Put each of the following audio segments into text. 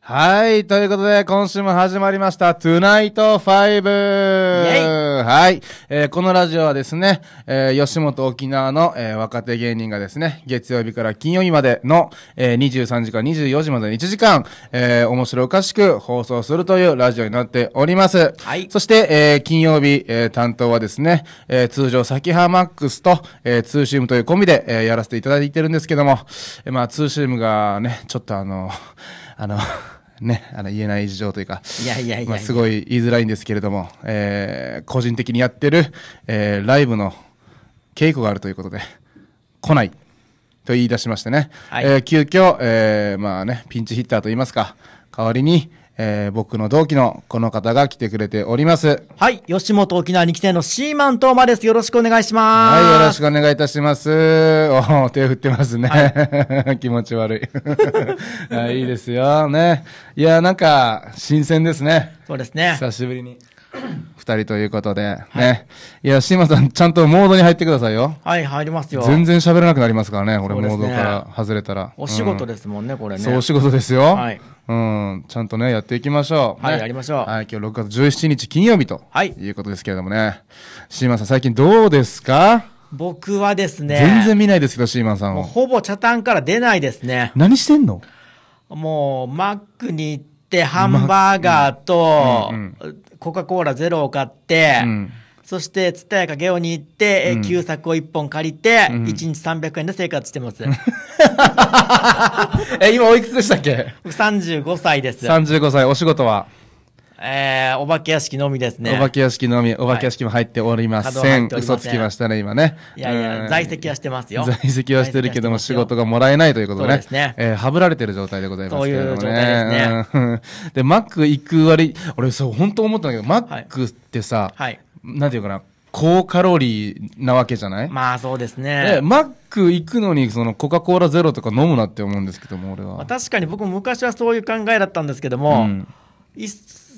はい。ということで、今週も始まりました、ゥ・ナイト・ g h イイはい。えー、このラジオはですね、えー、吉本沖縄の、えー、若手芸人がですね、月曜日から金曜日までの、えー、23時から24時までの1時間、えー、面白おかしく放送するというラジオになっております。はい。そして、えー、金曜日、えー、担当はですね、えー、通常、先ハマックスと、えー、ツーシームというコンビで、えー、やらせていただいてるんですけども、えー、まあ、ツーシームがね、ちょっとあの、あの ね、あの言えない事情というか、いやいやいや、まあ、すごい言いづらいんですけれども、えー、個人的にやってる、えー、ライブの稽古があるということで、来ないと言い出しましてね、はい、えー、急遽、えー、まあね、ピンチヒッターといいますか、代わりに、えー、僕の同期のこの方が来てくれております。はい、吉本沖縄に来てのシーマントーマです。よろしくお願いします。はい、よろしくお願いいたします。お手振ってますね。はい、気持ち悪い。い、いいですよ。ね。いや、なんか、新鮮ですね。そうですね。久しぶりに。2人ということで、はい、ね。いや、シーマさん、ちゃんとモードに入ってくださいよ。はい、入りますよ。全然喋らなくなりますからね、これ、ね、モードから外れたら。お仕事ですもんね、うん、これね。そう、お仕事ですよ。はい。うん、ちゃんとね、やっていきましょう。はい、ね、やりましょう。はい、今日6月17日金曜日と、はい、いうことですけれどもね。シーマさん、最近どうですか僕はですね。全然見ないですけど、シーマンさんは。ほぼ茶炭から出ないですね。何してんのもう、マックに行って、ハンバーガーと、コカ・コーラゼロを買って、うんそして、蔦屋かゲオに行って、うん、旧作を1本借りて、うん、1日300円で生活してます。え、今おいくつでしたっけ ?35 歳です。35歳、お仕事はえー、お化け屋敷のみですね。お化け屋敷のみ、お化け屋敷も入っておりません。はい、せん嘘つきましたね、今ね。いやいや、在籍はしてますよ。在籍はしてるけども、仕事がもらえないということでね。そうですね。えー、はぶられてる状態でございますけどね。そういう状態ですね。で、マック行く割、俺、そう、本当思ったんだけど、マックってさ、はい、なんていうかな、高カロリーなわけじゃないまあそうですね。で、マック行くのに、そのコカ・コーラゼロとか飲むなって思うんですけども、俺は。まあ、確かに僕昔はそういう考えだったんですけども、うん、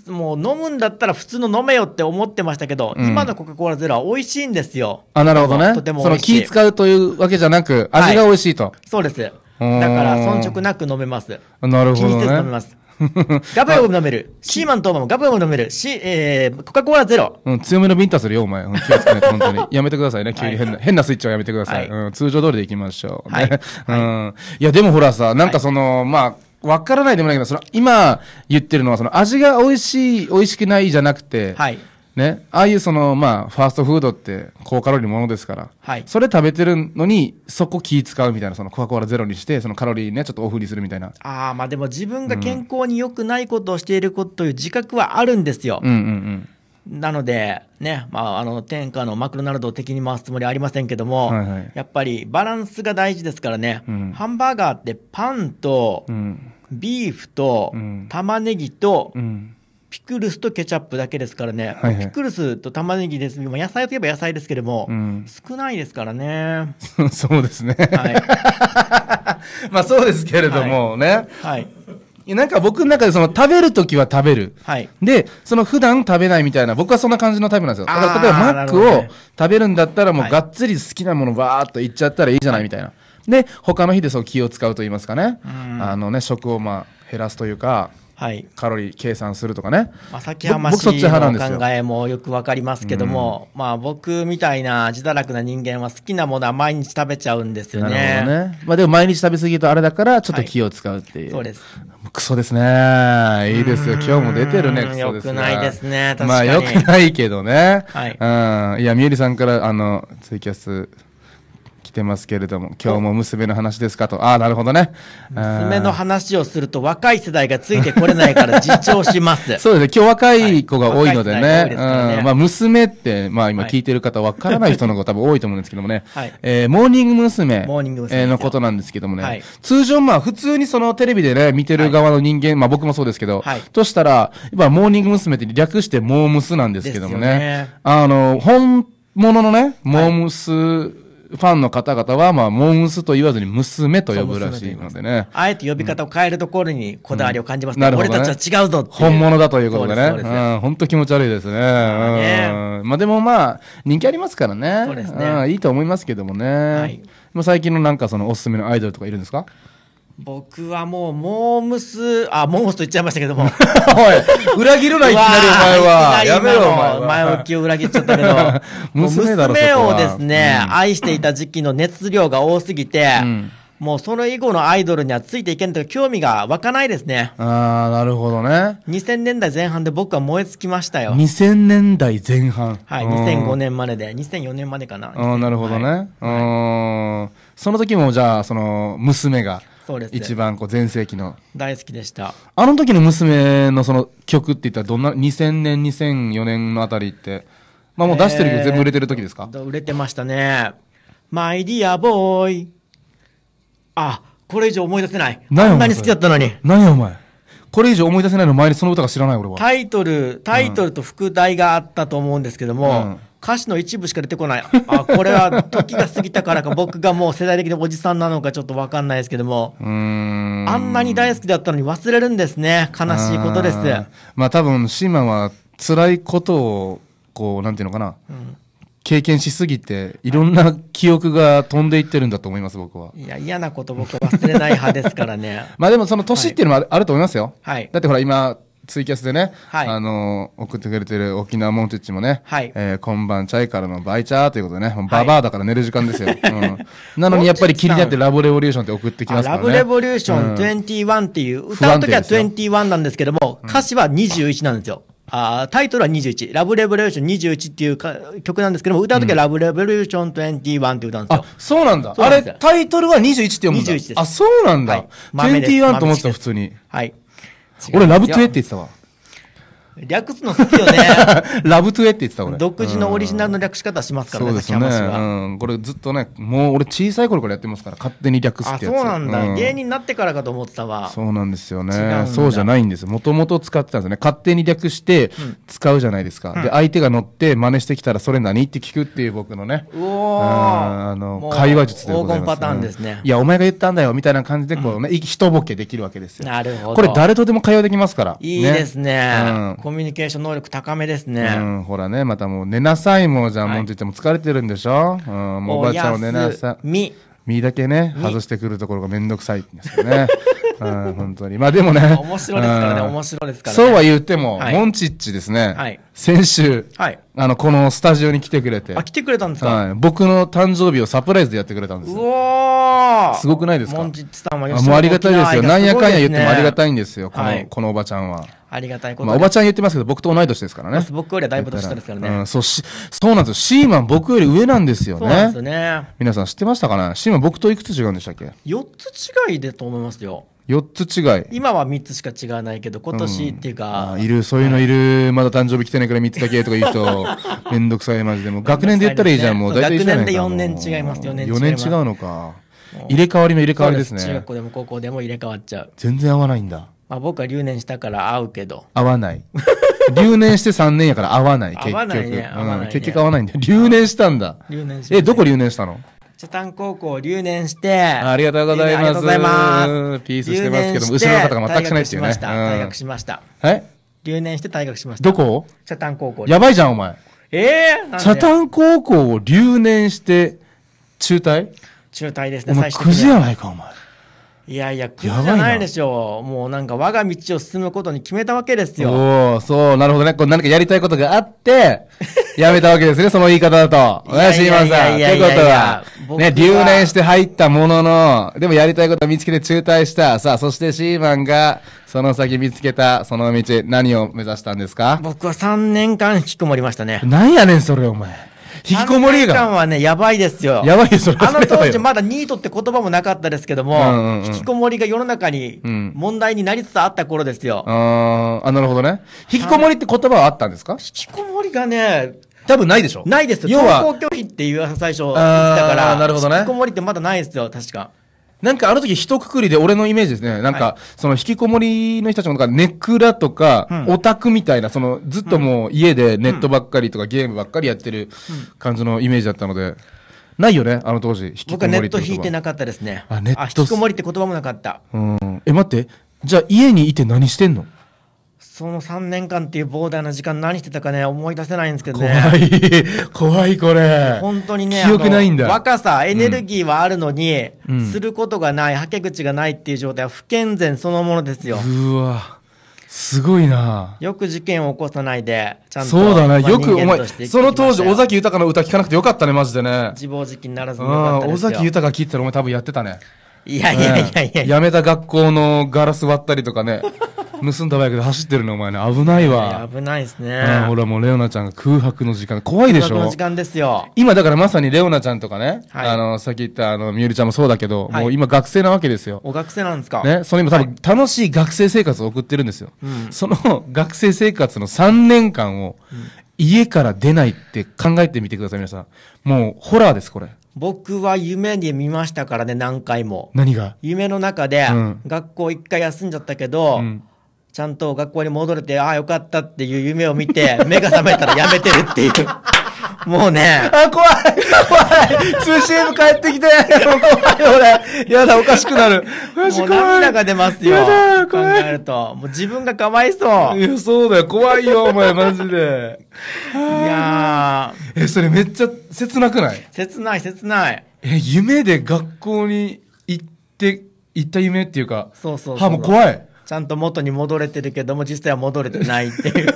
もう飲むんだったら普通の飲めよって思ってましたけど、うん今のコカ・コーラゼロは美味しいんですよ。あ、なるほどね。とても美味しい気使うというわけじゃなく、味が美味しいと。そうです。だから遜色なく飲めます。なるほ気どにせず飲めます。ガブガブ飲める。シーマントーマもガブガブ飲める。し、えー、コカ・コーラゼロ。うん、強めのビンタするよ、お前。気をつけないと、本当に。やめてくださいね、急に変な、変なスイッチはやめてください。はいうん、通常通りでいきましょう、はいうん。いや、でもほらさ、なんかその、まあ、わからないでもないけど、その、今言ってるのは、その、味が美味しい、美味しくないじゃなくて、はい。ね、ああいうその、まあ、ファーストフードって高カロリーものですから、はい。それ食べてるのに、そこ気使うみたいな、その、コカ・コーラゼロにして、そのカロリーね、ちょっとオフにするみたいな。ああ、まあでも自分が健康に良くないことをしていることという自覚はあるんですよ。うん、うん、うんうん。なので、ね、まあ、あの、天下のマクドナルドを敵に回すつもりはありませんけども、はいはい、やっぱりバランスが大事ですからね、うん、ハンバーガーってパンと、ビーフと、玉ねぎと、ピクルスとケチャップだけですからね、はいはい、ピクルスと玉ねぎです、野菜といえば野菜ですけれども、うん、少ないですからね。そうですね。はい、まあそうですけれどもね。はい、はいやなんか僕の中でその食べるときは食べる。はい。で、その普段食べないみたいな、僕はそんな感じのタイプなんですよ。例えばマックを食べるんだったらもうがっつり好きなものばーっといっちゃったらいいじゃないみたいな。で、他の日でその気を使うと言いますかね。あのね、食をまあ減らすというか、はい、カロリー計算するとかね、まあ、先浜氏の考えもよくわかりますけども、うん、まあ、僕みたいな自堕落な人間は好きなものは毎日食べちゃうんですよね。ねまあ、でも毎日食べ過ぎるとあれだからちょっと気を使うっていう、はい、そうですクソですね。いいですよ。今日も出てるね、クソですね。良くないですね、確かに。まあ、良くないけどね。はい。うん。いや、みゆりさんから、あの、ツイキャス、来てますけれども、今日も娘の話ですかと、ああ、なるほどね。娘の話をすると、若い世代がついてこれないから自重します。そうですね、今日若い子が多いのでね、はいでねうん、まあ、娘って、まあ、今聞いてる方、わからない人の方多分多いと思うんですけどもね、はい、えー、モーニング娘。モーニング娘。のことなんですけどもね、はい、通常、まあ、普通にそのテレビでね、見てる側の人間、まあ、僕もそうですけど、としたら、今、モーニング娘。って略して、モームスなんですけどもね、ねあの、本物のね、モームス、ファンの方々は、まあ、モンスと言わずに娘と呼ぶらしいのでね。あえて呼び方を変えるところにこだわりを感じます、ねうんうん、ね、俺たちは違うぞ本物だということでね。ででね本当気持ち悪いですね。ねまあでもまあ、人気ありますからね。そうですね。いいと思いますけどもね。はい、最近のなんかそのおすすめのアイドルとかいるんですか僕はもう、モームス、あ、モームスと言っちゃいましたけども。おい、裏切るな、いきなりお前は。やめろ、お前は。前置きを裏切っちゃったけど。娘娘をですね、うん、愛していた時期の熱量が多すぎて、うんもうそれ以後のアイドルにはついていけんという興味が湧かないですね。ああ、なるほどね。2000年代前半で僕は燃え尽きましたよ。2000年代前半はい、2005年までで、2004年までかな。ああ、なるほどね。はい、うん。その時もじゃあ、その、娘が。そうです一番こう全盛期の大好きでしたあの時の娘のその曲っていったらどんな2000年2004年のあたりってまあもう出してるけど全部売れてる時ですか、えー、売れてましたねマイディアボーイあこれ以上思い出せないあんなに好きだったのに何やお前これ以上思い出せないの前にその歌が知らない俺はタイトルタイトルと副題があったと思うんですけども、うん歌詞の一部しか出てこない。あ、これは時が過ぎたからか、僕がもう世代的におじさんなのかちょっとわかんないですけども。あんなに大好きだったのに忘れるんですね。悲しいことです。あまあ多分、シーマンは辛いことを、こう、なんていうのかな。うん経験しすぎていろんな記憶が飛んでいってるんだと思います僕はいや嫌なこと僕忘れない派ですからね まあでもその年っていうのもある,、と思いますよ、はい、だってほら今ツイキャスでね、はい、あのー、送ってくれてる沖縄モンテッチもね、はい、えー、今晩チャイからのバイチャーということでね、もうババアだから寝る時間ですよ。はい、うん、なのにやっぱり気になってラブレボリューションって送ってきますからね。ラブレボリューション21っていう、うん、歌う時は21なんですけども、歌詞は21なんですよ。うんあタイトルは21。ラブレボリューション21っていうか曲なんですけども、歌うときはラブレボリューション21って歌うんですよ。うん、あ、そうなんだ。あれ、タイトルは21って読むんだ。21です。あ、そうなんだ。はい、21と思ってた、普通に。はい。俺ラブトゥエって言ってたわ略すの好きよね。ラブトゥエって言ってた、俺。独自のオリジナルの略し方しますからね、うん、ですうん。これずっとね、もう俺小さい頃からやってますから、勝手に略すってやつ。あ、そうなんだ。うん、芸人になってからかと思ってたわ。そうなんですよね。そうじゃないんです。もともと使ってたんですよね。勝手に略して使うじゃないですか。うん、で、相手が乗って真似してきたら、それ何って聞くっていう僕のね。うおあの、会話術でございます。黄金パターンですね。いや、お前が言ったんだよ、みたいな感じで、こうね、一ボケできるわけですよ。なるほど。これ誰とでも会話できますから。いいですね。うんコミュニケーション能力高めですね。うん、ほらね、またもう寝なさいもうじゃあ、もんって言っても疲れてるんでしょ、うん、もうおばあちゃんを寝なさい。み。みだけね、外してくるところがめんどくさいんですよね。う本当に。まあでもね。面白いですからね、面白いですから、ね、そうは言っても、はい、モンチッチですね。はい、先週、はい、あの、このスタジオに来てくれて。あ、来てくれたんですか、はい、僕の誕生日をサプライズでやってくれたんですよ。うおすごくないですかモンチッチさんはもうありがたいですよ。なんやかんや言ってもありがたいんですよ、この、はい、このおばちゃんは。ありがたいこと、まあ、おばちゃん言ってますけど、僕と同い年ですからね。僕よりはだいぶ年下ですからね。うん、そうし、そうなんですよ。シーマン僕より上なんですよね。そうなんですよね。皆さん知ってましたかねシーマン僕といくつ違うんでしたっけ ?4 つ違いでと思いますよ。4つ違い今は3つしか違わないけど今年っていうか、うん、いるそういうのいる、はい、まだ誕生日来てないから3つだけとか言うと めんどくさいマジでも学年で言ったらいいじゃん、ね、もう大体学年で4年違います4年違います4年違うのか入れ替わりの入れ替わりですね中学校でも高校でも入れ替わっちゃう全然合わないんだ、まあ、僕は留年したから合うけど合わない留年して3年やから合わない結局合わない、ね,、うん、結局合わないんだ留年したんだ留年し、えどこ留年したの北谷高校を留年して、ありがとうございます。ありがとうございます。ピースしてますけども、後ろの方が全くしないっていうね。退学しました。え留年して退学しました。どこ北谷高校。やばいじゃん、お前。ええー、北谷高校を留年して、中退中退ですね、最初。クズやないか、お前。いやいや、苦じゃないでしょう。もうなんか我が道を進むことに決めたわけですよ。おそう、なるほどね。こう何かやりたいことがあって、やめたわけですね、その言い方だと。ね、シーマンさん。ということは、ね、留年して入ったものの、でもやりたいことを見つけて中退した。さあ、そしてシーマンが、その先見つけた、その道、何を目指したんですか僕は3年間引きこもりましたね。なんやねん、それ、お前。引きこもり映画。3年間はね、やばいですよ。やばいですよ。あの当時まだニートって言葉もなかったですけども、引きこもりが世の中に問題になりつつあった頃ですよ。ああ、なるほどね。引きこもりって言葉はあったんですか引きこもりがね、多分ないでしょないですよ。要は。登校拒否っていう最初言ったから、なるほどね。引きこもりってまだないですよ、確か。なんかあの時一括りで俺のイメージですね。なんか、その引きこもりの人たちもなんかネクラとか、オタクみたいな、そのずっともう家でネットばっかりとか、ゲームばっかりやってる感じのイメージだったので。ないよねあの当時僕はネット引いてなかったですねあネット引きこもりって言葉もなかったうんえ待ってじゃあ家にいて何してんのその3年間っていう膨大な時間何してたかね、思い出せないんですけどね。怖い、怖いこれ。本当にね、記憶ないんだ。若さ、エネルギーはあるのに、うん、することがない、はけ口がないっていう状態は不健全そのものですよ。うわ。すごいなよく事件を起こさないで、ちゃんと。そうだね。よく、お前、その当時、尾崎豊の歌聞かなくてよかったね、マジでね。自暴自棄にならずに尾崎豊聴いてたらお前多分やってたね。いやいやいやいや、ね、やめた学校のガラス割ったりとかね。盗んだバイクで走ってるのお前ね危ないわ危ないですね、ほらもうレオナちゃんが空白の時間怖いでしょ時間ですよ今だからまさにレオナちゃんとかね、はい、あのさっき言ったあのみゆりちゃんもそうだけど、はい、もう今学生なわけですよお学生なんですかねその今多分、はい、楽しい学生生活を送ってるんですよ、うん、その学生生活の3年間を、うん家から出ないって考えてみてください、皆さん。もう、ホラーです、これ。僕は夢で見ましたからね、何回も。何が夢の中で、うん、学校一回休んじゃったけど、うんちゃんと学校に戻れて、ああ、よかったっていう夢を見て、目が覚めたらやめてるっていう。もうね。あ、怖い怖い通信 m 帰ってきて 怖い俺やだ、おかしくなる。マジ怖いもう涙が出ますよ。やだ、怖い。考えると。もう自分がかわいそう。いや、そうだよ。怖いよ、お前、マジで。いやえ、それめっちゃ切なくない切ない、切ない。え、夢で学校に行って、行った夢っていうか。そうそうそう。は、もう怖い。ちゃんと元に戻れてるけども、実際は戻れてないっていう。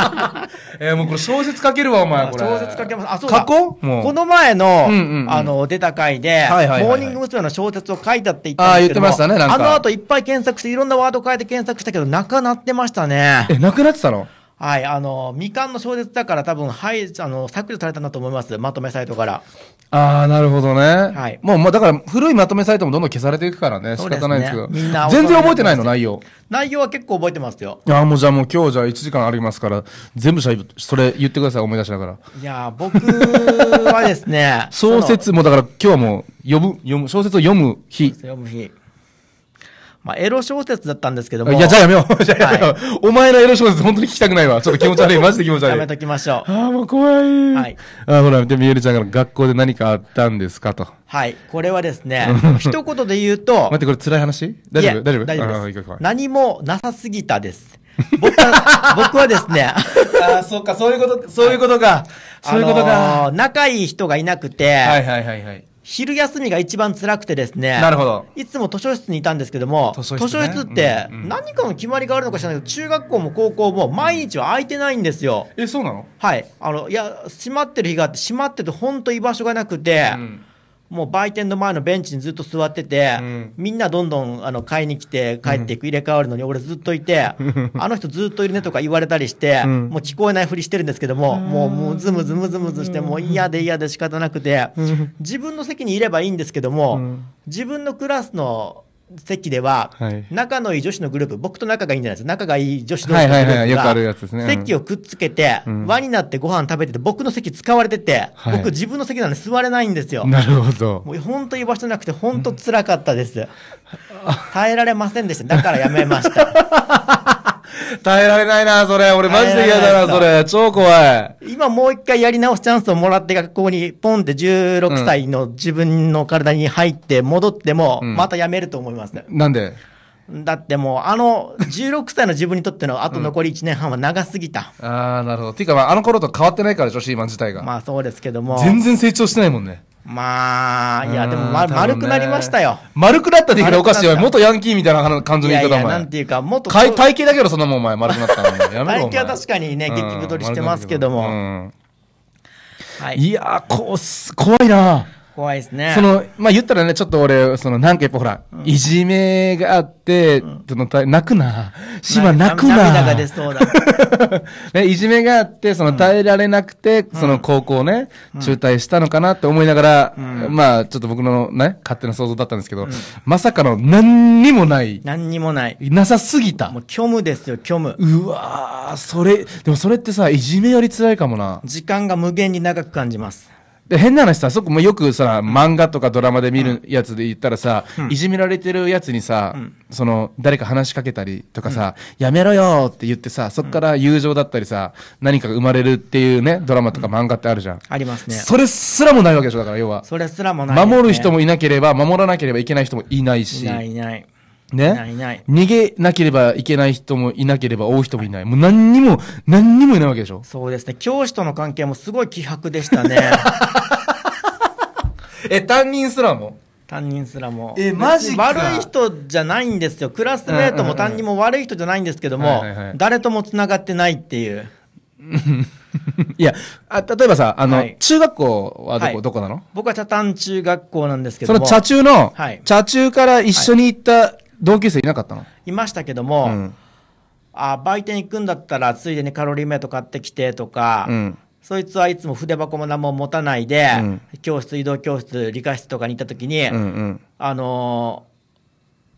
えもうこれ小説書けるわ、お前、これ。小説書けます。あ、そうだ。この前の、うんうんうん、あの、出た回で、はいはいはいはい、モーニング娘。の小説を書いたって言ったあ、言ってましたね、なんか。あの後いっぱい検索して、いろんなワード変えて検索したけど、なくなってましたね。え、なくなってたのはい、あの、未完の小説だから多分、はい、あの、削除されたんだと思います。まとめサイトから。ああ、なるほどね。はい。もう、まあ、だから、古いまとめサイトもどんどん消されていくからね、仕方ないんですけど。ね、みんな。全然覚えてないの、内容。内容は結構覚えてますよ。ああ、もうじゃあもう今日じゃあ1時間ありますから、全部しゃそれ言ってください、思い出しながら。いや僕はですね。小説、もだから今日はもう、読む、読む、小説を読む日。読む日。まあ、エロ小説だったんですけども。いや、じゃあやめよう。じゃあやめよう、はい、お前のエロ小説本当に聞きたくないわ。ちょっと気持ち悪い。マジで気持ち悪い。やめときましょう。ああ、もう怖い。はい。あほら、て、みゆりちゃんから学校で何かあったんですかと。はい。これはですね、一言で言うと。待って、これ辛い話大丈夫大丈夫大丈夫です。何もなさすぎたです。僕は、僕はですね。ああ、そうか、そういうこと、そういうことか。そういうことか。仲いい人がいなくて。はいはいはいはい。昼休みが一番辛くてですね。なるほど。いつも図書室にいたんですけども、図書室、って何かの決まりがあるのか知らないけど、中学校も高校も毎日は空いてないんですよ。え、そうなのはい。あの、いや、閉まってる日があって、閉まってて本当居場所がなくて、うんもう売店の前のベンチにずっと座ってて、うん、みんなどんどんあの買いに来て帰っていく、入れ替わるのに俺ずっといて、あの人ずっといるねとか言われたりして、もう聞こえないふりしてるんですけども、もうもうズムズムズムズして、もう嫌で嫌で仕方なくて、自分の席にいればいいんですけども、自分のクラスの席では、仲のいい女子のグループ、僕と仲がいいんじゃないですか、仲がいい女子同士のグループが、席をくっつけて、輪になってご飯食べてて、僕の席使われてて、僕自分の席なんで座れないんですよ。なるほど。もう本当居場所なくて、本当辛かったです。耐えられませんでした。だからやめました。耐えられないな、それ。俺マジで嫌だな、それ。超怖い。今もう一回やり直すチャンスをもらって学校にポンって16歳の自分の体に入って戻っても、またやめると思いますね。うん、なんでだってもう、あの、16歳の自分にとってのあと残り1年半は長すぎた。うん、ああ、なるほど。っていうか、まあ、あの頃と変わってないから女子今自体が。まあそうですけども。全然成長してないもんね。まあ、いや、でも、ま、丸くなりましたよ。丸くなったって言い方おかしいよ。元ヤンキーみたいな感じの言い方お前。なんていうか、もっと。体型だけど、そんなもんお前、丸くなったの。や体型は確かにね、激太りしてますけども。いやこ、怖いな怖いですね。その、まあ、言ったらね、ちょっと俺、その、なんかやっぱほら、うん、いじめがあって、うん、その、泣くな、島泣くな。涙が出そうだ。ね、いじめがあって、その、耐えられなくて、うん、その、高校ね、中退したのかなって思いながら、まあ、ちょっと僕のね、勝手な想像だったんですけど、まさかの、何にもない。何にもない。なさすぎた。もう、虚無ですよ、虚無。うわー、それ、でもそれってさ、いじめより辛いかもな。時間が無限に長く感じます。で変な話さ、そこもよくさ、漫画とかドラマで見るやつで言ったらさ、うん、いじめられてるやつにさ、うん、その、誰か話しかけたりとかさ、うん、やめろよって言ってさ、そこから友情だったりさ、何かが生まれるっていうね、ドラマとか漫画ってあるじゃん。ありますね。それすらもないわけでしょ、だから要は。それすらもない、ね、守る人もいなければ、守らなければいけない人もいないし。いないいない。ね。ないない逃げなければいけない人もいなければ追う人もいない。もう何にも、何にもいないわけでしょそうですね。教師との関係もすごい希薄でしたね。え、担任すらも担任すらも。えマジか悪い人じゃないんですよ。クラスメートも担任も悪い人じゃないんですけども、誰とも繋がってないっていう。いやあ、例えばさ、あの、はい中学校はどこ、はいどこなの僕は茶炭中学校なんですけどその茶中の、はい茶中から一緒に行った同級生いなかったのいましたけども、うん、あ売店行くんだったらついでにカロリーメイト買ってきてとか、うん、そいつはいつも筆箱も何も持たないで、うん、教室移動教室理科室とかに行った時に、うんうん、あの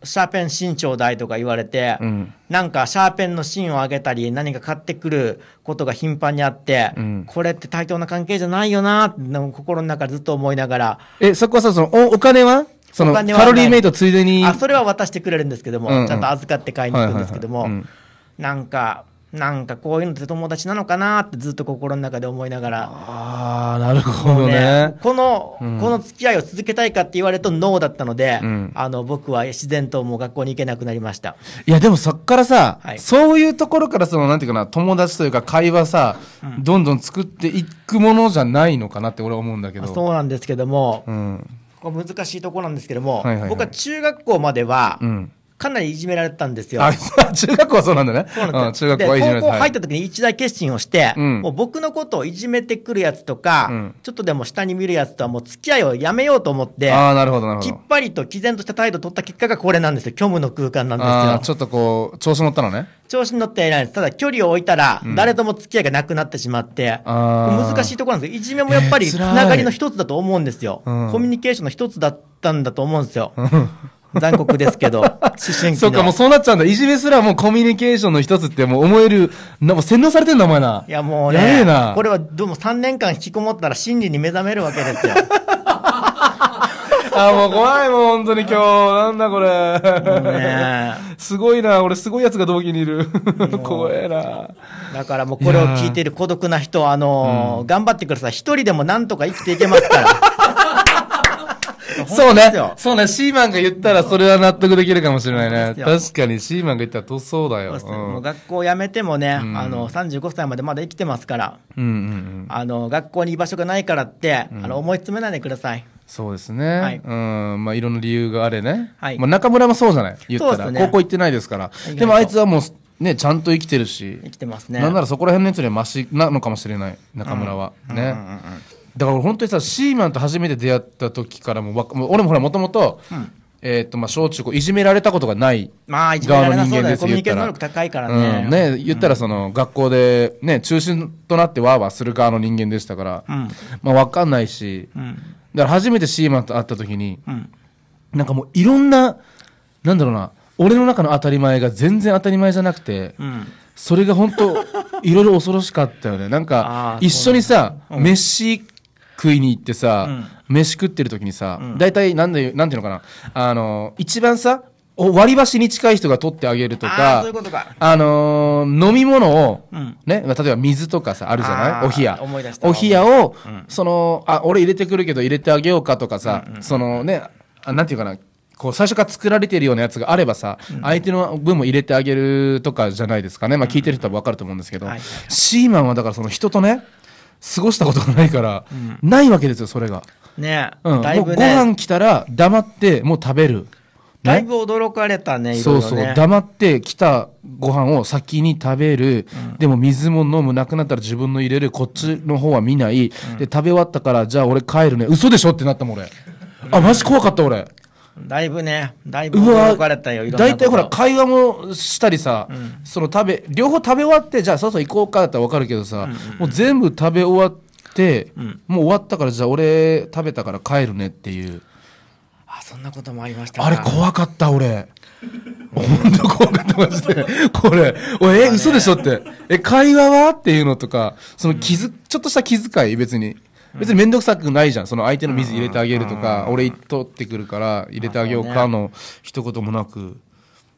ー、シャーペン新ちょうだいとか言われて、うん、なんかシャーペンの芯をあげたり何か買ってくることが頻繁にあって、これって対等な関係じゃないよなって心の中ずっと思いながらえそこはさそのおお金はそのカロリーメイトついでにあそれは渡してくれるんですけども、うんうん、ちゃんと預かって買いに行くんですけども、はいはいはいうん、なんかなんかこういうのって友達なのかなってずっと心の中で思いながらああなるほどね、ね、この、うん、この付き合いを続けたいかって言われるとノーだったので、うん、あの僕は自然ともう学校に行けなくなりましたいやでもそっからさ、はい、そういうところからそのなんていうかな友達というか会話さ、うん、どんどん作っていくものじゃないのかなって俺は思うんだけどそうなんですけども、うん難しいところなんですけども、はいはいはい、僕は中学校までは、うん、かなりいじめられたんですよ。中学校はそうなんだね。そうなんうん、中学校はいじめられた。高校入った時に一大決心をして、うん、もう僕のことをいじめてくるやつとか、うん、ちょっとでも下に見るやつとはもう付き合いをやめようと思って、あなるほどなるほど。きっぱりと毅然とした態度を取った結果がこれなんですよ。虚無の空間なんですよ。ちょっとこう、調子乗ったのね。調子に乗っていないんです。ただ距離を置いたら、誰とも付き合いがなくなってしまって、難しいところなんですよ。いじめもやっぱりつながりの一つだと思うんですよ。コミュニケーションの一つだったんだと思うんですよ。残酷ですけど、思春期そうか、もうそうなっちゃうんだ。いじめすらもうコミュニケーションの一つってもう思える、なもう洗脳されてんだ、お前な。いや、もうね。やな。これは、でも3年間引きこもったら真理に目覚めるわけですよ。あ、もう怖いもう本当に今日。なんだこれ。すごいな。俺、すごいやつが同期にいる。怖えな。だからもうこれを聞いてる孤独な人、あのーうん、頑張ってください。一人でもなんとか生きていけますから。そうね。そうね。シーマンが言ったらそれは納得できるかもしれないね。確かにシーマンが言ったらとそうだよ。う学校辞めてもね、あの、35歳までまだ生きてますから、うんうんうん、あの、学校に居場所がないからって、あの、思い詰めないでください。そうですね。はい、うん。まあ、いろんな理由があれね。はい。まあ、中村もそうじゃない言ったら、高校行ってないですから。でもあいつはもう、ね、ちゃんと生きてるし。生きてますね。なんならそこら辺のやつよりはマシなのかもしれない、中村は。ね。うんうんうんだから本当にさシーマンと初めて出会った時からも俺もほらもともとえーとまあ、小中高いじめられたことがない側の人間です、まあ、コミュねうん、ね言ったらその、学校で、ね、中心となってわーわーする側の人間でしたから、うん、まあ、分かんないし、だから初めてシーマンと会った時に、なんかもういろんななんだろうな俺の中の当たり前が全然当たり前じゃなくて、それが本当いろいろ恐ろしかったよねなんか一緒にさ、飯食いに行ってさ、うん、飯食ってる時にさ、うん、大体なんでなんていうのかなあの一番さ割り箸に近い人が取ってあげるとか、あそういうことか。あのー、飲み物を、うん、ね、例えば水とかさ、あるじゃないお冷や。お冷やを、うん、その、あ、俺入れてくるけど入れてあげようかとかさ、うんうん、そのね、あなんていうかな、こう最初から作られてるようなやつがあればさ、うん、相手の分も入れてあげるとかじゃないですかね。まあ聞いてる人はわかると思うんですけど、シーマンはだからその人とね、過ごしたことがないから、うん、ないわけですよそれがね、うん、だいぶ、ね、ご飯来たら黙ってもう食べる、ね、だいぶ驚かれたねねそうそう黙って来たご飯を先に食べる、うん、でも水も飲むなくなったら自分の入れるこっちの方は見ない、で食べ終わったからじゃあ俺帰るね嘘でしょってなったもん俺あマジ怖かった俺だいぶね、だいぶ驚かれたよ、いろんな大体ほら、会話もしたりさ、うん、その食べ、両方食べ終わって、じゃあ、そうそう行こうかだったら分かるけどさ、うんうんもう全部食べ終わって、うん、もう終わったから、じゃあ、俺、食べたから帰るねっていう。あ、そんなこともありましたあれ、怖かった、俺。本当怖かったまして。これ、おい、え、嘘でしょって。え、会話はっていうのとか、その気づ、うん、ちょっとした気遣い、別に。別に面倒くさくないじゃんその相手の水入れてあげるとか、俺取ってくるから入れてあげようかの一言もなく、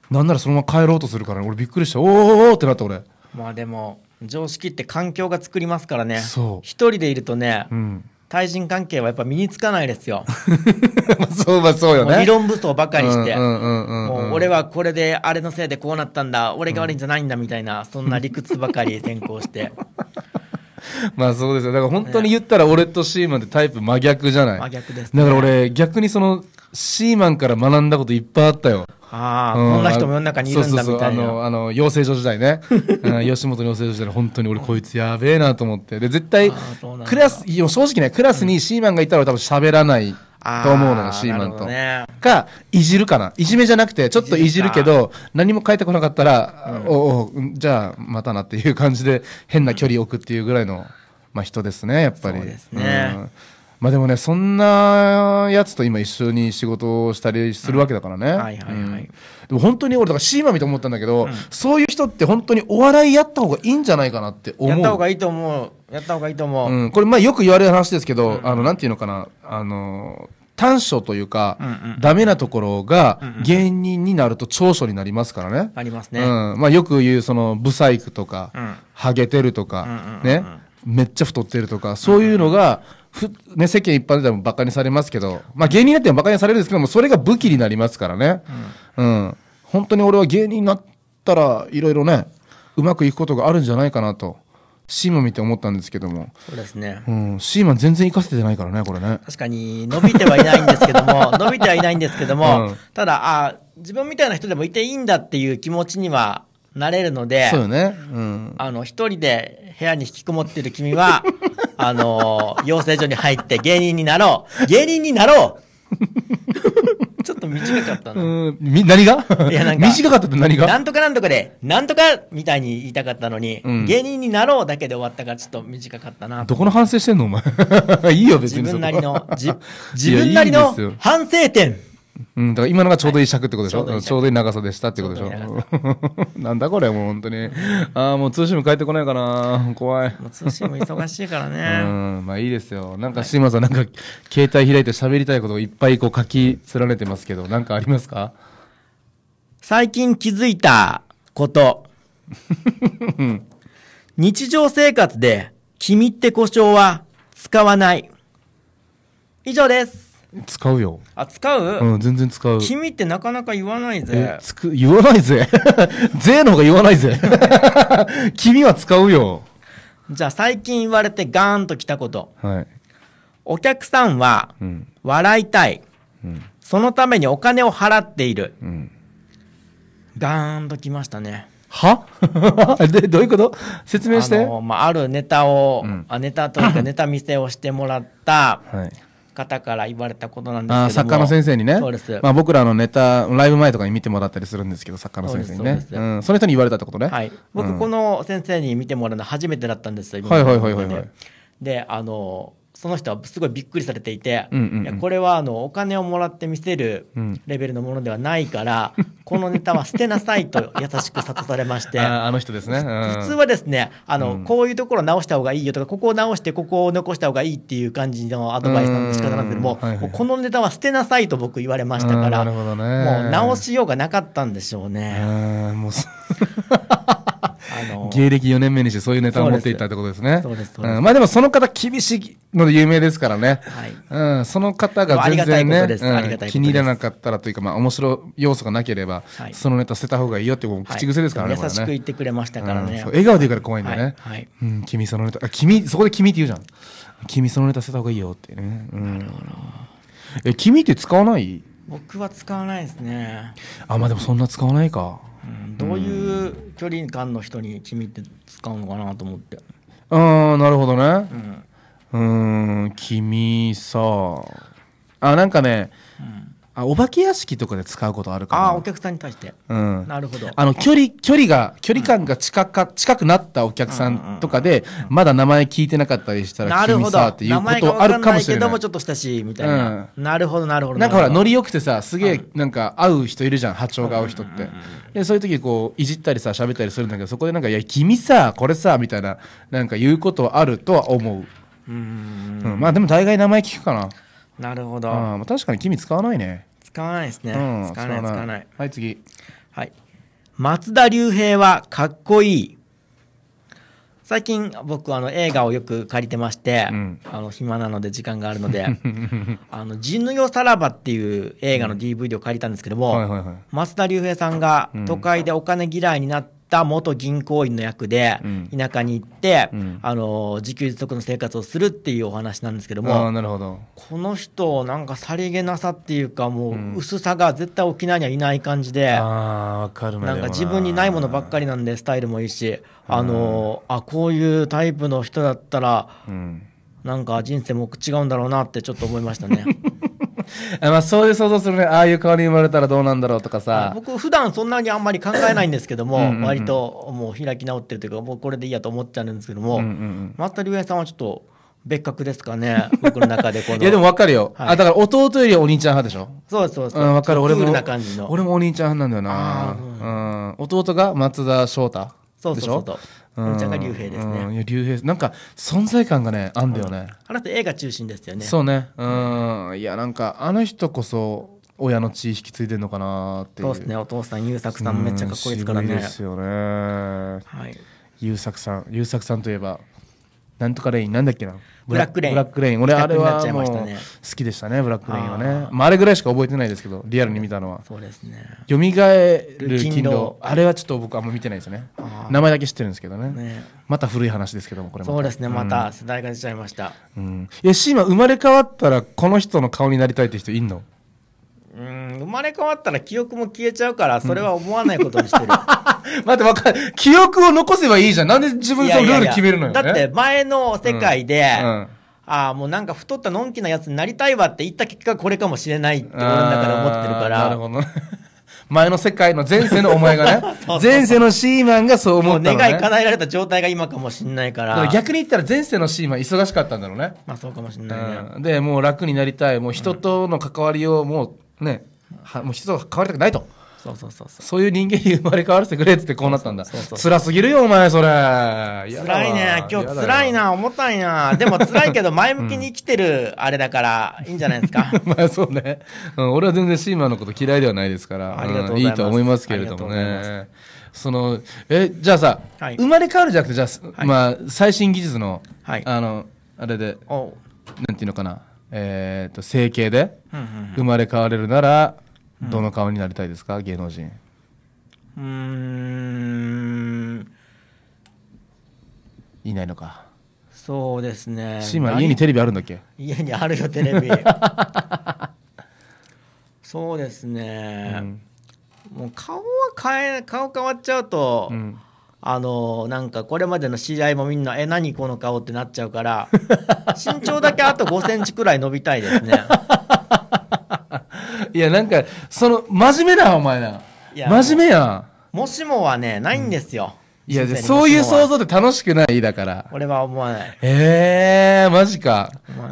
なんならそのまま帰ろうとするから、俺びっくりしたおーおーってなった俺まあでも常識って環境が作りますからねそう一人でいるとね、うん対人関係はやっぱ身につかないですよ。そうまあそうよね。理論武装ばかりして、もう俺はこれであれのせいでこうなったんだ、俺が悪いんじゃないんだみたいな、そんな理屈ばかり先行して。まあそうですよ。だから本当に言ったら俺とシーマンってタイプ真逆じゃない。真逆です、ね、だから俺逆にそのシーマンから学んだこといっぱいあったよ。ああ、うん、こんな人も世の中にいるんだみたいな。そうそうそうあの、あの、養成所時代ね。吉本の養成所時代、本当に俺こいつやべえなと思って。で、絶対、クラス、正直ね、クラスにシーマンがいたら多分喋らない。うんと思うのよ、シーマンと。がか、いじるかな。いじめじゃなくて、ちょっといじるけど、何も書いてこなかったら、うん、おお、じゃあ、またなっていう感じで、変な距離を置くっていうぐらいの、まあ、人ですね、やっぱり。そうですね。まあでもね、そんなやつと今一緒に仕事をしたりするわけだからね。はいはいはい、でも本当に俺、だからシーマ見と思ったんだけど、うん、そういう人って本当にお笑いやった方がいいんじゃないかなって思う。やった方がいいと思う。やった方がいいと思う。うん。これ、まあよく言われる話ですけど、あの、なんていうのかな、あの、短所というか、うんうん、ダメなところが芸人になると長所になりますからね。ありますね。うん、まあよく言うそのブサイクとか、うん、ハゲてるとか、ね、めっちゃ太ってるとか、そういうのが、ふね、世間一般でもバカにされますけど、まあ芸人になってもバカにされるんですけども、それが武器になりますからね。うん。本当に俺は芸人になったら、いろいろね、うまくいくことがあるんじゃないかなと。シーマ見て思ったんですけどもそうですね、うん、シーマ全然活かせてないからねこれね確かに伸びてはいないんですけども 伸びてはいないんですけども、うん、ただあ自分みたいな人でもいていいんだっていう気持ちにはなれるのでそうよね、うん、あの一人で部屋に引きこもってる君は あの養成所に入って芸人になろう芸人になろう ちょっと短かったな。うん、み、何がいや、なんか。短かったって何がなんとかなんとかで、なんとかみたいに言いたかったのに、うん、芸人になろうだけで終わったから、ちょっと短かったな。どこの反省してんのお前。いいよ、別に。自分なりの、自分なりの反省点。うん、だから今のがちょうどいい尺ってことでしょ、はい、ちょうどいい長さでしたってことでしょょ なんだこれもう本当にああもうツーシーム帰ってこないかな怖い通信ツーシーム忙しいからね うんまあいいですよなんか島麻さんなんか携帯開いて喋りたいことをいっぱいこう書き連ねてますけどなんかありますか最近気づいたこと 日常生活で君って故障は使わない以上です使うよ。あ、使ううん、全然使う。君ってなかなか言わないぜ。つく、言わないぜ。税の方が言わないぜ。君は使うよ。じゃあ最近言われてガーンときたこと。はい。お客さんは、笑いたい、うん、そのためにお金を払っている。うん、ガーンときましたね。はで どういうこと説明してあまあ、あるネタを、うん、あネタというかネタ見せをしてもらった、はい、方から言われたことなんですけど作家の先生にねそうです、まあ、僕らのネタライブ前とかに見てもらったりするんですけど作家の先生にねうん、その人に言われたってことね、はい、僕この先生に見てもらうの初めてだったんですよ、今はいはいはいはい、はい、であのその人はすごいびっくりされていて、うんうんうん、いやこれはあのお金をもらって見せるレベルのものではないから、うん、このネタは捨てなさいと優しく諭されましてあの人ですね、うん、普通はですねあの、うん、こういうところ直した方がいいよとかここを直してここを残した方がいいっていう感じのアドバイスの仕方なんですけどもはいはい、もこのネタは捨てなさいと僕言われましたから、ね、もう直しようがなかったんでしょうね。う 芸歴4年目にしてそういうネタを持っていったってことですね。そうです、そうです。まあでもその方厳しいので有名ですからね。はい。うん、その方が全然ね、気に入らなかったらというか、まあ面白要素がなければ、そのネタ捨てた方がいいよって口癖ですからね、優しく言ってくれましたからね。笑顔で言うから怖いんだね。はい。うん、君そのネタ、あ、君、そこで君って言うじゃん。君そのネタ捨てた方がいいよってね。なるほど。え、君って使わない僕は使わないですね。あ、まあでもそんな使わないか。どういう距離感の人に君って使うのかなと思って。ああなるほどね。うん、うん君さあなんかね、うんあお化け屋敷とかで使うことあるかなあお客さんに対して、うん、なるほどあの距離距離が距離感が近か、うん、近くなったお客さんとかで、うん、まだ名前聞いてなかったりしたら「なるほど君さ」っていうことあるかもしれないけどもちょっと親しいみたいな、なるほどなるほどなんかほらノリよくてさすげえなんか会う人いるじゃん波長が合う人って、でそういう時こういじったりさ喋ったりするんだけどそこでなんか「いや君さこれさ」みたいななんか言うことあるとは思ううん、まあでも大概名前聞くかななるほど、まあ、確かに君使わないね使わないですね、うん、使わない使わないはい次はい松田龍平はかっこいい最近僕あの映画をよく借りてまして、うん、あの暇なので時間があるので「あの人の世さらば」っていう映画の DVD を借りたんですけども、松田龍平さんが都会でお金嫌いになってた元銀行員の役で、田舎に行って、うん、あの自給自足の生活をするっていうお話なんですけどもなるほどこの人なんかさりげなさっていうかもう薄さが絶対沖縄にはいない感じで、うん、あかるなんか自分にないものばっかりなんでスタイルもいいしあの、うん、あこういうタイプの人だったら、うん、なんか人生も違うんだろうなってちょっと思いましたね。まあそういう想像するねああいう顔に生まれたらどうなんだろうとかさ僕普段そんなにあんまり考えないんですけどもうん、割ともう開き直ってるというかもうこれでいいやと思っちゃうんですけども、うんうん、また竜兵さんはちょっと別格ですかね 僕の中でこのいやでも分かるよ、はい、あだから弟よりお兄ちゃん派でしょそうそうそう、うん、分かる俺も俺もお兄ちゃん派なんだよな、うん、弟が松田翔太そうそうそう。うん、ちゃんが竜兵ですね。竜兵なんか存在感がねあんだよね。あなた映画中心ですよね。そうね。うん、いやなんかあの人こそ親の血引き継いでるのかなってそうですね。お父さん優作さんめっちゃかっこいいですからね。ですよね。はい。優作さん優作さんといえばなんとかレインなんだっけな。ブラックレイン。ブラックレイン。俺、あれは好きでしたね、ブラックレインはね。まあ、あれぐらいしか覚えてないですけど、リアルに見たのは。そうですね。蘇る金能、あれはちょっと僕あんま見てないですね。名前だけ知ってるんですけどね。また古い話ですけども、これも。そうですね、また世代が出ちゃいました。うん。いシーマ、生まれ変わったらこの人の顔になりたいって人いんのうん生まれ変わったら記憶も消えちゃうからそれは思わないことにしてる、待って、わかる。記憶を残せばいいじゃん。なんで自分そのルール決めるのよ、ね。だって前の世界で、うんああもうなんか太ったのんきなやつになりたいわって言った結果これかもしれないって俺の中で思ってるから。なるほどね。前の世界の前世のお前がねそうそう。前世のシーマンがそう思うった願のいね。か叶えられた状態が今かもしれないからら逆に言ったら前世のシーマン忙しかったんだろうね。まあそうかもしれないね、うんで、もう楽になりたい。もう人との関わりをもうねはもう人が変わりたくないとそうそうそうそうそういう人間に生まれ変わらせてくれっつってこうなったんだそうそう辛すぎるよお前それ辛いね今日辛いな重たいな。でも辛いけど前向きに生きてるあれだからいいんじゃないですか まあそうね、うん、俺は全然シーマのこと嫌いではないですからありがとうございます、うん、いいと思いますけれどもねそのえじゃあさ、はい、生まれ変わるじゃなくてじゃあ、はい、まあ最新技術の、はい、あのあれでなんていうのかなえー、と整形で生まれ変われるなら、どの顔になりたいですか、芸能人うんいないのかそうですね家にテレビあるんだっけ家にあるよテレビ そうですね、うん、もう顔は変え顔変わっちゃうと、うんあのなんかこれまでの試合もみんな、え、何この顔ってなっちゃうから、身長だけあと5センチくらい伸びたいですね。いや、なんか、その、真面目だ、お前な。真面目やん。もしもはね、ないんですよ。うん、いや、そういう想像って楽しくないだから。俺は思わない。ええー、マジか。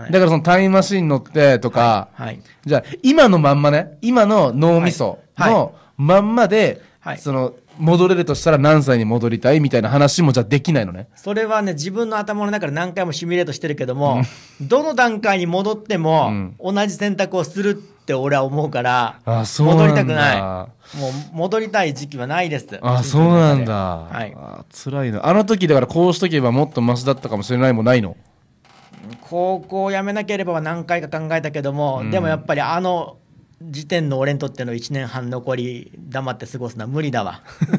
だからそのタイムマシン乗ってとか、はいはい、じゃあ今のまんまね、今の脳みそのまんまで、はい、その戻れるとしたら何歳に戻りたいみたいな話もじゃできないのね。それはね、自分の頭の中で何回もシミュレートしてるけども、どの段階に戻っても、同じ選択をするって俺は思うから、ああ戻りたくない。もう戻りたい時期はないです。あそうなんだ。はい、辛いな。あの時だからこうしとけばもっとマシだったかもしれないもないの高校を辞めなければ何回か考えたけども、うん、でもやっぱりあの時点の俺にとっての1年半残り黙って過ごすのは無理だわ 無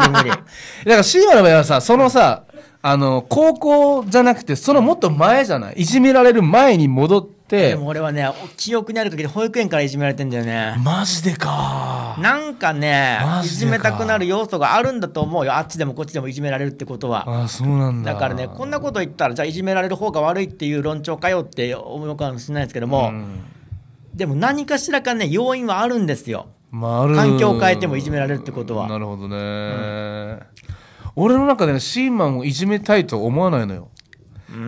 理無理だからシーマの場合はさそのさあの高校じゃなくてそのもっと前じゃないいじめられる前に戻ってでも俺はね記憶にある時で保育園からいじめられてんだよねマジでかなんかねいじめたくなる要素があるんだと思うよあっちでもこっちでもいじめられるってことはあそうなんだだからねこんなこと言ったらじゃあいじめられる方が悪いっていう論調かよって思うかもしれないですけども、うんでも何かしらかね要因はあるんですよ、まあ、あ環境を変えてもいじめられるってことはなるほどね、うん、俺の中で、ね、シーマンをいじめたいと思わないのよ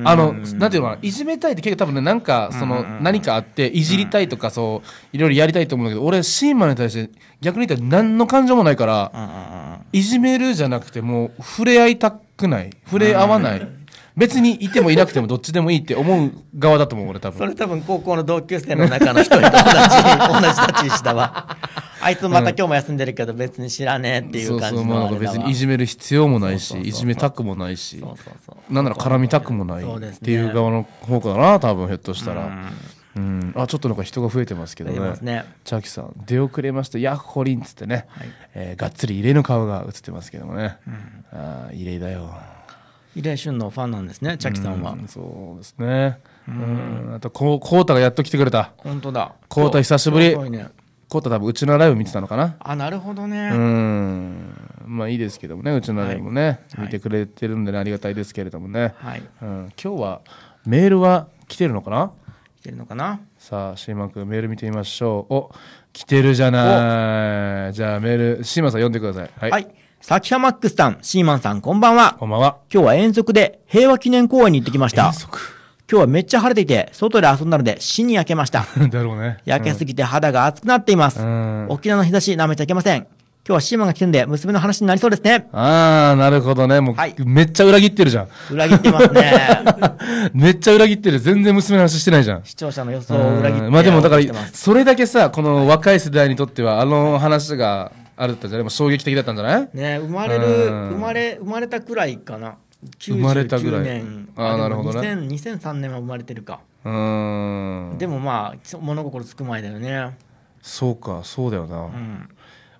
あの、なんていうのかな、いじめたいって結構多分ね、なんか、その、何かあって、いじりたいとか、そう、いろいろやりたいと思うんだけど、俺、シーマンに対して、逆に言ったら何の感情もないから、いじめるじゃなくて、もう、触れ合いたくない。触れ合わない。別にいてもいなくてもどっちでもいいって思う側だと思う俺多分それ多分高校の同級生の中の一人と同じ同じ立ち置だわ あいつまた今日も休んでるけど別に知らねえっていう感じのそう別にいじめる必要もないしいじめたくもないしなんなら絡みたくもないっていう側の方かな多分ひょっとしたら。うん、あちょっとなんか人が増えてますけどね、ね、チャキさん出遅れましたヤッホリンっつってね、はい、えー、がっつり異例の顔が映ってますけどもね、うん、あ異例だよ。異例旬のファンなんですねチャキさんは、うん、そうですねうんあとこう太がやっと来てくれた本当だ太久しぶり太、た多分うちのライブ見てたのかなあなるほどねうんまあいいですけどもねうちのライブもね、はい、見てくれてるんで、ね、ありがたいですけれどもね、はいうん、今日はメールは来てるのかな来てるのかなさあシーマン君メール見てみましょうお来てるじゃないじゃあメールシーマンさん読んでくださいはい、はいさきはマックスさん、シーマンさん、こんばんは。こんばんは。今日は遠足で平和記念公園に行ってきました。遠足。今日はめっちゃ晴れていて、外で遊んだので死に焼けました。だろうね。焼けすぎて肌が熱くなっています。沖縄の日差し舐めちゃいけません。今日はシーマンが来てんで、娘の話になりそうですね。ああ、なるほどね。もう、めっちゃ裏切ってるじゃん。裏切ってますね。めっちゃ裏切ってる。全然娘の話してないじゃん。視聴者の予想を裏切ってまあでもだから、それだけさ、この若い世代にとっては、あの話が、あれだったじゃでも衝撃的だったんじゃないね生まれる、生まれ生まれたくらいかな生まれたぐらい9年あなるほどね2 0 0 3年は生まれてるかうんでもまあ物心つく前だよねそうかそうだよな、うん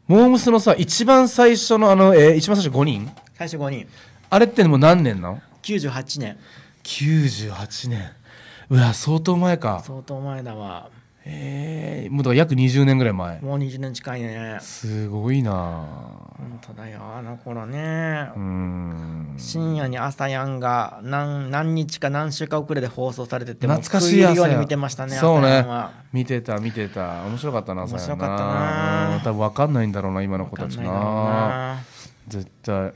モームスのさ一番最初のあの、えー一番最初5人最初5人あれってもう何年なの98年 ?98 年うわ相当前か相当前だわえー、もうだから約二十年ぐらい前もう二十年近いねすごいな本当だよあの頃ね深夜に朝やんが何何日か何週か遅れで放送されてて懐かしいように見てましたねそうね見てた見てた面白かったな面白かったな多分わかんないんだろうな今の子たちな絶対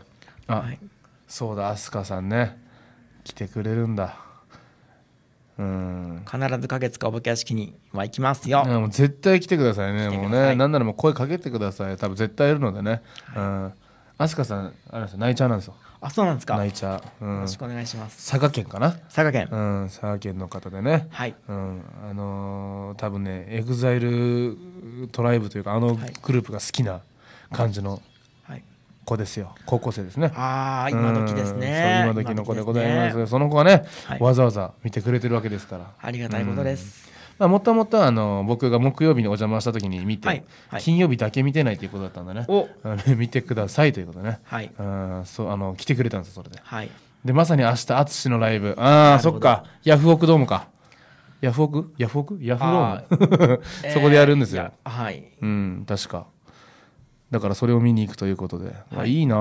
あ、はい、そうだ飛鳥さんね来てくれるんだうん必ず花月かお化け屋敷には行きますよ、もう絶対来てくださいねもうねなんならもう声かけてください多分絶対いるのでね、はい、うん飛鳥さんあれです泣いちゃなんですよあそうなんですか泣いちゃう、うん、よろしくお願いします佐賀県かな佐賀県うん佐賀県の方でねはい、うん、あのー、多分ねエグザイルトライブというかあのグループが好きな感じの、はい子ですよ高校生ですねああ今時ですね、うん、今時の子でございます、ね、その子がね、はい、わざわざ見てくれてるわけですからありがたいことです、まあ、もともとあの僕が木曜日にお邪魔した時に見て、はいはい、金曜日だけ見てないということだったんだねお 見てくださいということね、はい、うんそうあの来てくれたんですそれで、はい、でまさに明日淳のライブああそっかヤフオクドームかヤフオクヤフオクヤフドーム そこでやるんですよ、えー、はい、うん確かだからそれを見に行くということで、はい、いいな、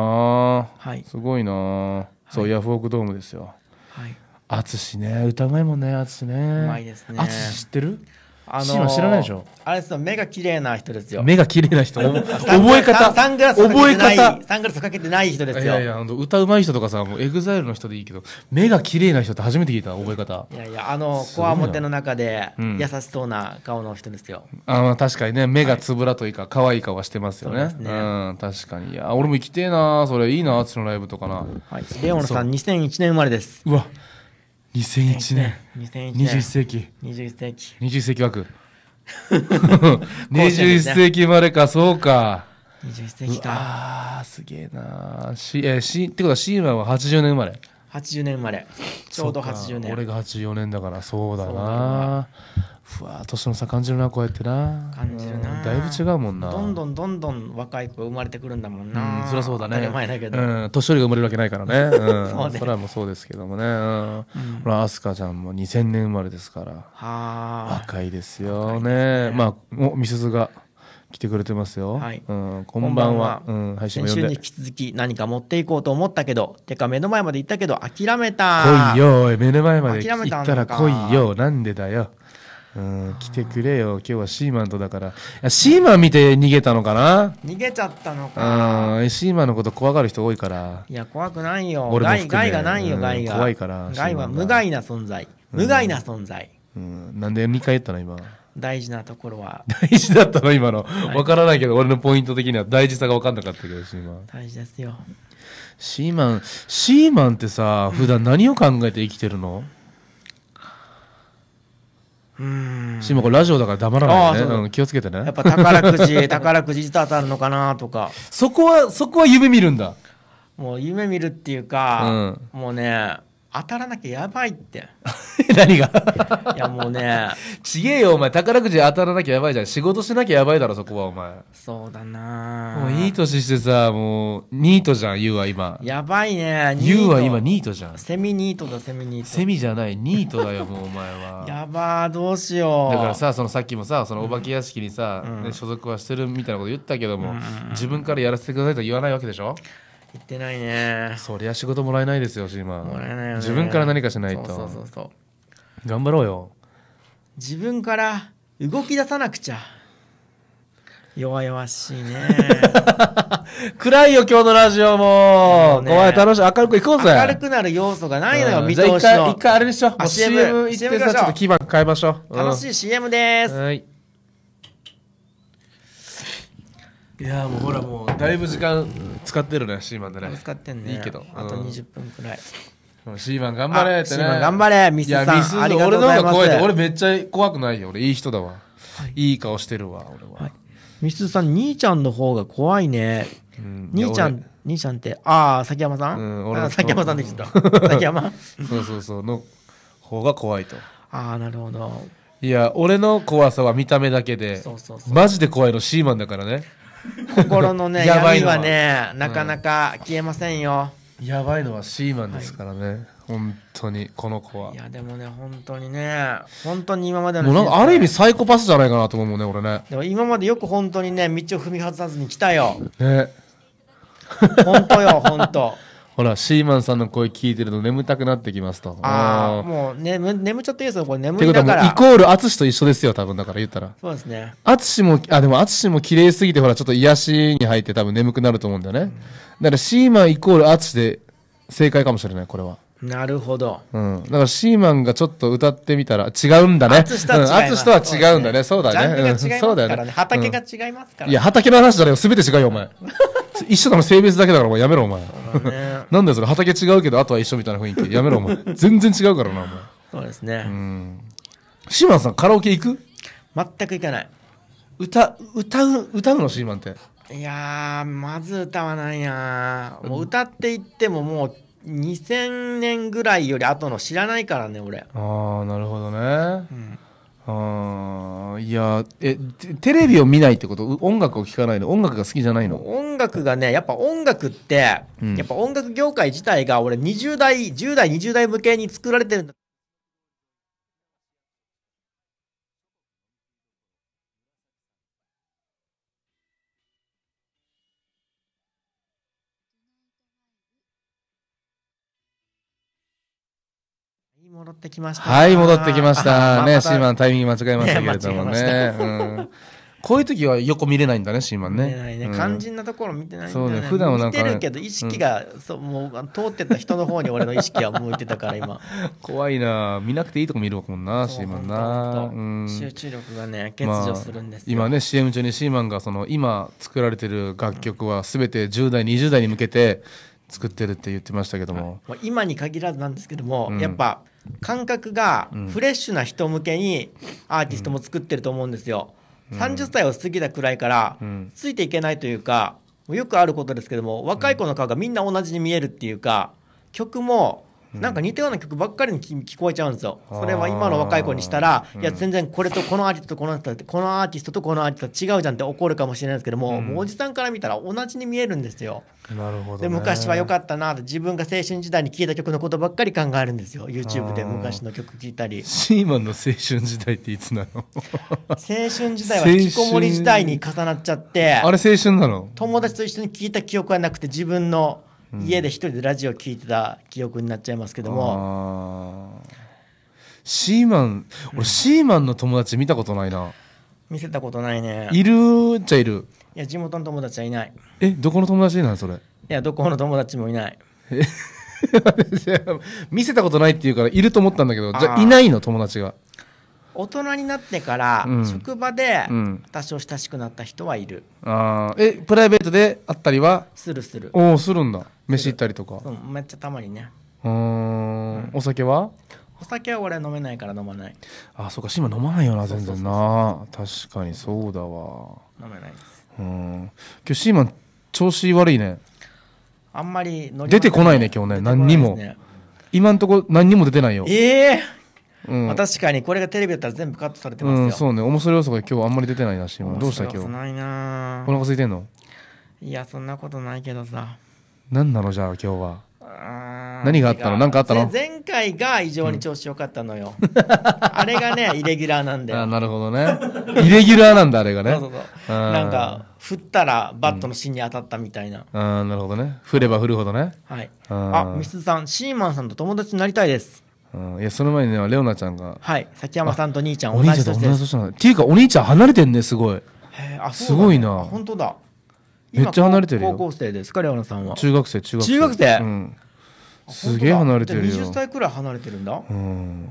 はい、すごいな、はい、そうヤフオクドームですよ。はい、ね歌うまいもんね淳ね。うまいですね。淳知ってる？あのー、知らないでしょあれです目が綺麗な人ですよ目が綺麗な人 覚え方サングラス覚え方サングラスかけてない人ですよいやいや歌うまい人とかさもうエグザイルの人でいいけど目が綺麗な人って初めて聞いた覚え方いやいやあのこわもての中で優しそうな顔の人ですよ、うん、あ確かにね目がつぶらというか、はい、可愛い顔はしてますよね、ね、うん確かにいや俺も行きてえなそれいいなっちのライブとかな、はい、レオンさん2001年生まれですうわ2001年2001年21世紀21世紀2世紀枠21 世紀生まれかそうか21世紀かあすげえなーし、えー、ってことはシーマンは80年生まれ80年生まれちょうど80年俺が84年だからそうだなふわ年の差感じるなこうやってな感じるな、だいぶ違うもんなどんどんどんどん若い子生まれてくるんだもんな、そりゃそうだね前だけど、年寄りが生まれるわけないからね、うん、そうねそれはもうそうですけどもね、うんほら飛鳥ちゃんも2000年生まれですからは若いですよね、まあおみすずが来てくれてますよ。はい。うん、こんばんは。んんはうん、配信先に引き続き何か持っていこうと思ったけど、てか目の前まで行ったけど諦めた。来いよ、目の前まで行ったら来いよ、なんでだよ。うん、来てくれよ今日はシーマンとだからシーマン見て逃げたのかな逃げちゃったのかシーマンのこと怖がる人多いからいや怖くないよ俺害害がないよ害が怖いから害は無害な存在無害な存在、うん、なんで2回言ったの今大事なところは大事だったの今の、分からないけど俺のポイント的には大事さが分かんなかったけどシーマン大事ですよシーマンシーマンってさ普段何を考えて生きてるのうんシーマンこれラジオだから黙らないでね、うん、気をつけてねやっぱ宝くじ 宝くじい当たるのかなとかそこはそこは夢見るんだもう夢見るっていうか、うん、もうね当たらなきゃやばいって 何が いやもうねちげえよお前宝くじ当たらなきゃやばいじゃん仕事しなきゃやばいだろそこはお前そうだなもういい年してさもうニートじゃんユウは今やばいねユウは今ニートじゃんセミニートだセミニートセミじゃないニートだよもうお前は やばーどうしようだからさそのさっきもさそのお化け屋敷にさ、うん、所属はしてるみたいなこと言ったけども、うん、自分からやらせてくださいと言わないわけでしょ行ってないねそりゃ仕事もらえないですよ今もらえないよね自分から何かしないとそうそうそうそう頑張ろうよ自分から動き出さなくちゃ弱々しいね 暗いよ今日のラジオもも、ね、おい楽しい明るくいこうぜ明るくなる要素がないのよ、うん、見通しのじゃあ一回一回あれでしょ CM 行ってさちょっと基盤変えましょう楽しい CM です、はいいやもうほらもうだいぶ時間使ってるねシーマンでね使ってんねいいけどあと20分くらい、シーマン頑張れってね。シーマン頑張れ、ミスさん。いや、ミス俺の方が怖い俺めっちゃ怖くないよ。俺いい人だわ。い、い顔してるわ、俺は。ミスさん、兄ちゃんの方が怖いね。兄ちゃん、兄ちゃんって、ああ、崎山さん、うん、俺崎山さんでした。崎山そうそうそう、の方が怖いと。ああ、なるほど。いや、俺の怖さは見た目だけで、マジで怖いのシーマンだからね。心のね、やばい闇はね、なかなか消えませんよ。やばいのはシーマンですからね、本当にこの子はいや、でもね、本当にね、本当に今までものうなんかある意味サイコパスじゃないかなと思うもんね俺ねでも今までよく本当にね、道を踏み外さずに来たよ。ね本当よ、本当。ほら、シーマンさんの声聞いてると眠たくなってきますと。ああ、もう眠、眠っちゃっていいですよ、これ眠いだから。イコール、淳と一緒ですよ、多分、だから言ったら。そうですね。淳も、あ、でも淳も綺麗すぎて、ほら、ちょっと癒しに入って多分眠くなると思うんだよね。うん、だから、シーマンイコール淳で正解かもしれない、これは。なるほど、うん、だからシーマンがちょっと歌ってみたら違うんだね淳と,、うとは違うんだねそうだねそうだよね畑が違いますから、いや畑の話じゃないよ全て違うよお前 一緒だも性別だけだからやめろお前、なんだよそれ畑違うけどあとは一緒みたいな雰囲気やめろお前全然違うからなお前そうですねうんシーマンさんカラオケ行く全く行かない歌歌う歌うのシーマンっていやまず歌わないなもう歌っていってももう2000年ぐらいより後の知らないからね俺ああなるほどね、うん、あいやえテレビを見ないってこと音楽を聴かないの音楽が好きじゃないの音楽がねやっぱ音楽って、うん、やっぱ音楽業界自体が俺20代10代20代向けに作られてるんだってきました。はい、戻ってきました。ね、シーマンタイミング間違えましたけれどもね。うん、こういう時は横見れないんだね、シーマンね。見れないね。肝心なところ見てないんだ、ね、そうね、普段はなんか、見てるけど、意識が、そう、もう、通ってた人の方に俺の意識は向いてたから、今。怖いな見なくていいとこ見るもんな、シーマンな、うん、集中力がね、欠如するんです、まあ、今ね、CM 中にシーマンが、その、今作られてる楽曲は、すべて10代、20代に向けて、作ってるって言ってましたけども、今に限らずなんですけども、やっぱ感覚がフレッシュな人向けにアーティストも作ってると思うんですよ。30歳を過ぎたくらいから、ついていけないというか、よくあることですけども、若い子の顔がみんな同じに見えるっていうか、曲もなんか似たような曲ばっかりに聞こえちゃうんですよ。それは今の若い子にしたら、いや、全然これとこのアーティストとこのアーティスト、このアーティストとこのアーティスト違うじゃんって怒るかもしれないですけども、うん、もうおじさんから見たら同じに見えるんですよ。なるほど、ね、で、昔は良かったなって、自分が青春時代に聴いた曲のことばっかり考えるんですよ。YouTube で昔の曲聴いたり。シーマンの青春時代っていつなの青春時代は引きこもり時代に重なっちゃって。あれ青春なの友達と一緒に聴いた記憶はなくて、自分の。家で一人でラジオ聞いてた記憶になっちゃいますけどもシーマン俺シーマンの友達見たことないな見せたことないねいるっちゃいるいや地元の友達はいないえどこの友達なんそれいやどこの友達もいない 見せたことないっていうからいると思ったんだけどじゃいないの友達が大人になってから職場で多少親しくなった人はいる、うんうん、あえプライベートで会ったりはするするおおするんだ飯行ったりとかうんめっちゃたまにねうんお酒はお酒は俺飲めないから飲まないあそうかシン飲まないよな全然な確かにそうだわ飲めないですうん今日シーマン調子悪いねあんまり出てこないね今日ね、ね、何にも今んとこ何にも出てないよええーうん、まあ、確かにこれがテレビだったら全部カットされてますよ、うん、そうね面白い要素が今日あんまり出てないなしどうした今日ないなお腹空いてんのいやそんなことないけどさ何なのじゃあ今日は何があったの何かあったの前回が異常に調子良かったのよ、うん、あれがねイレギュラーなんであなるほどねイレギュラーなんだあれがねそうそうそうなんか振ったらバットの芯に当たったみたいな、うん、ああなるほどね振れば振るほどねはいあみすずさんシーマンさんと友達になりたいですうん、いやその前にねレオナちゃんがはい崎山さんと兄ちゃん同おじ兄ちゃん同じです年なのっていうかお兄ちゃん離れてんねすごいへあねすごいな本当だめっちゃ離れてるよ高校生ですかレオナさんは中学生中学生中学生うん、すげえ離れてるよ20歳くらい離れてるんだうん、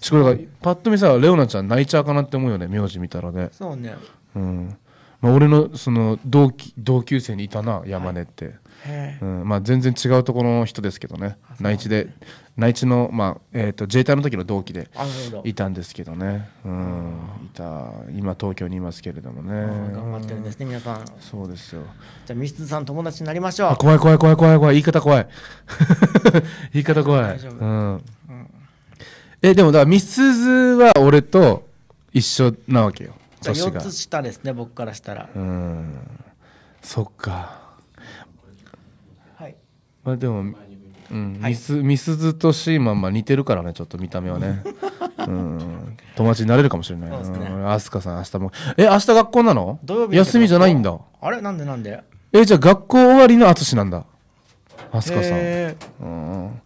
しかもパッと見さレオナちゃん泣いちゃうかなって思うよね名字見たらねそうねうんまあ、俺のその同期同級生にいたな山根って、うんまあ、全然違うところの人ですけどね内地で内地の、まあえーと、自衛隊の時の同期でいたんですけどね、うん、いた今東京にいますけれどもね頑張ってるんですね、皆さんそうですよじゃあ美鈴さん友達になりましょう怖い怖い怖い怖い怖い言い方怖い言い方怖い、う ん、うん、えでもだから美鈴は俺と一緒なわけよじゃ4つ下ですね僕からしたらうんそっかはいまあでもうん、はい、ミスズとシーマンまあ似てるからねちょっと見た目はね、うん、友達になれるかもしれない、ねうん、アスカさん明日もえ明日学校なの土曜日休みじゃないんだあれなんでなんでえじゃあ学校終わりの淳なんだアスカさん、えー、うん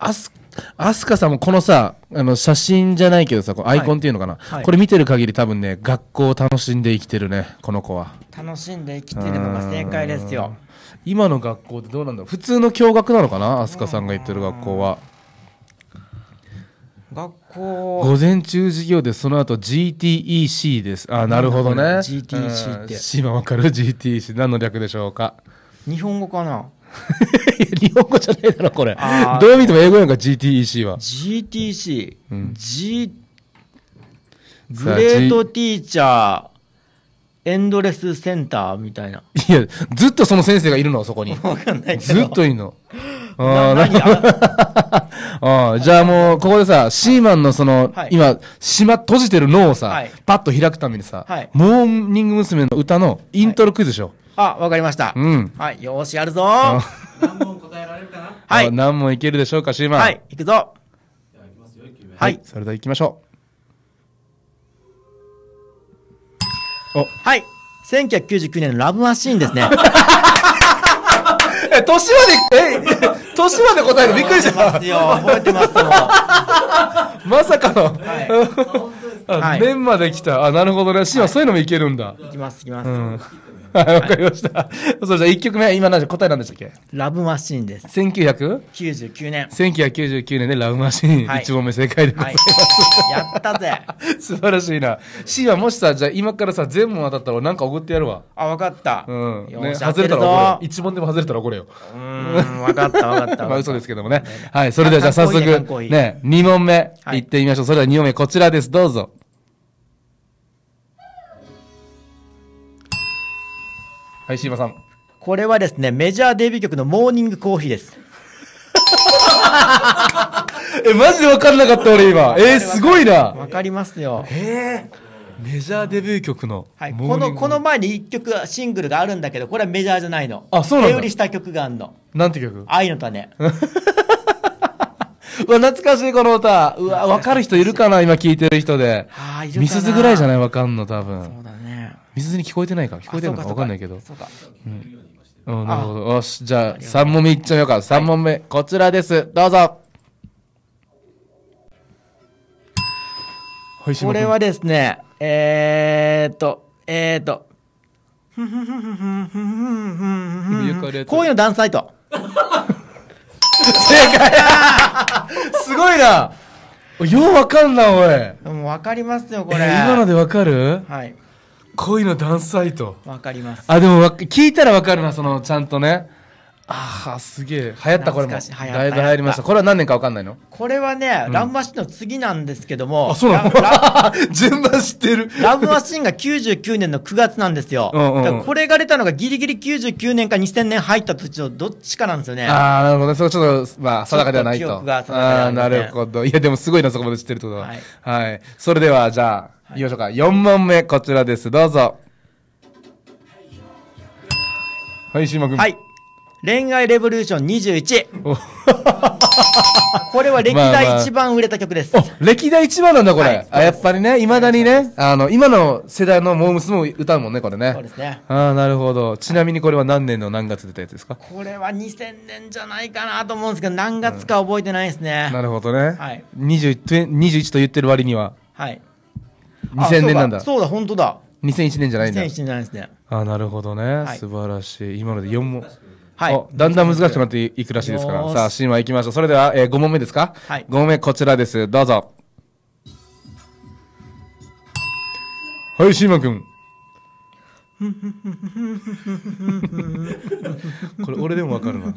アスアスカさんもこのさあの写真じゃないけどさアイコンっていうのかな、はいはい、これ見てる限り多分ね学校を楽しんで生きてるねこの子は楽しんで生きてるのが正解ですよ今の学校ってどうなんだろう普通の共学なのかな飛鳥さんが言ってる学校は。学校午前中授業でその後 GTEC ですあなるほどね GTEC って今わかる GTEC 何の略でしょうか日本語かな 日本語じゃないだろこれどう見ても英語やんか GTEC は GTEC、うん、G グレートティーチャーエンドレスセンターみたいな。いや、ずっとその先生がいるの、そこに。わかんないずっといるの。あ あ、じゃあもう、ここでさ、シーマンのその、はい、今、島閉じてる脳をさ、はい、パッと開くためにさ、はい、モーニング娘。の歌のイントロクイズでしょ。あ、わかりました。うん。はい、よーし、やるぞ何問答えられるかなはい。何問いけるでしょうか、シーマン。はい、いくぞ。はい、それでは行きましょう。はい。1999年のラブマシーンですね。え、年まで、え、年まで答えるびっくりした。てますよ。覚えてますよ。まさかの。はい。年まで来た。あ、なるほどね。シーンはそういうのもいけるんだ。いきます、いきます。はい、わかりました。そうじゃ一曲目今何答えなんでしたっけ？ラブマシーンです。1999年。1999年でラブマシーン、はい、1問目正解でございます。はい、やったぜ。素晴らしいな。C はもしさじゃあ今からさ全問当たったらなんかおごってやるわ。あ分かった。うん。ね外れたら怒れ。1問でも外れたら怒れよ。うん分かった分かった。まあ嘘ですけどもね。はいそれではじゃあ早速ね2問目いってみましょう。それでは2問目こちらですどうぞ。はい、シーバさん。これはですね、メジャーデビュー曲のモーニングコーヒーです。え、マジで分かんなかった俺今。えー、すごいな。わかりますよ。えーメジャーデビュー曲の、はい、このこの前に1曲シングルがあるんだけどこれはメジャーじゃないのあそうなん手売りした曲があるのなんて曲愛の種 うわ懐かしいこの歌うわ分かる人いるかな今聴いてる人でいるみすずぐらいじゃない分かんの多分そうだね水に聞こえてないか聞こえてるのか分かんないけどそうかうん、なるほどよしじゃあ3問目いっちゃうか3問目、こちらですどうぞこれはですねえー、っとえー、っとこういうのダンスサイト正解すごいなようわかんなおいわかりますよこれ、今のでわかるはい恋のダンサイとわかりますあでも聞いたらわかるなそのちゃんとねああすげえ流行ったこれもだいぶ流行りましたこれは何年か分かんないのこれはね、うん、ランマシンの次なんですけどもあそうなの 順番知ってるランマシンが99年の9月なんですよ、うんうん、これが出たのがギリギリ99年か2000年入った地のどっちかなんですよねああなるほどそれちょっとまあ定かではないと記憶がなあなるほどいやでもすごいなそこまで知ってるってことは、はい、はい、それではじゃあいしょか。4問目、こちらです。どうぞ。はい、シまマ君。はい。恋愛レボリューション21。これは歴代一番売れた曲です。まあまあ、歴代一番なんだ、これ。はい、あやっぱりね、いまだにね、あの、今の世代のモームスも歌うもんね、これね。そうですね。ああ、なるほど。ちなみにこれは何年の何月出たやつですかこれは2000年じゃないかなと思うんですけど、何月か覚えてないですね。うん、なるほどね。はい。21と言ってる割には。はい。2000年なんだそうだ本当だ2001年じゃないんだ2001年じゃないですねあなるほどね、素晴らしい今ので4問はい、だんだん難しくなっていくらしいですからさあシーマいきましょうそれでは、えー、5問目ですか、はい、5問目こちらですどうぞはいシーマくん これ俺でもわかるな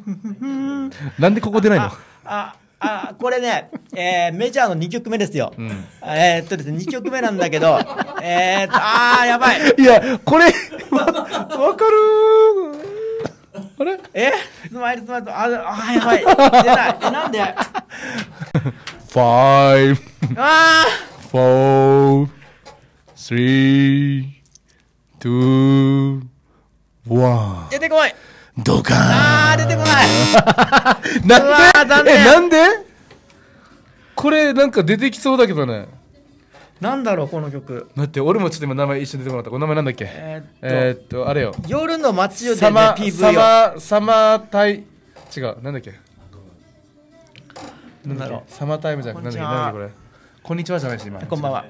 なんでここ出ないのああこれね、えー、メジャーの2曲目ですよ。うん、えー、っとですね、2曲目なんだけど、えーっと、あー、やばい。いや、これ、わ、わかるあれえスマイルスマイルあ、あ、やばい。出ない。え、なんで ?five, あー four, three, two, one. 出てこいドカーンあ出てこない なんでえなんでこれなんか出てきそうだけどねなんだろうこの曲待って俺もちょっと今名前一緒に出てもらったお名前なんだっけえー、っとえーっと、あれよ夜の街を出て PV サマサマタイ違うなんだっけなんだろうサマータイムじゃなくてなんだっけこれこんにちはじゃないし今こんばんは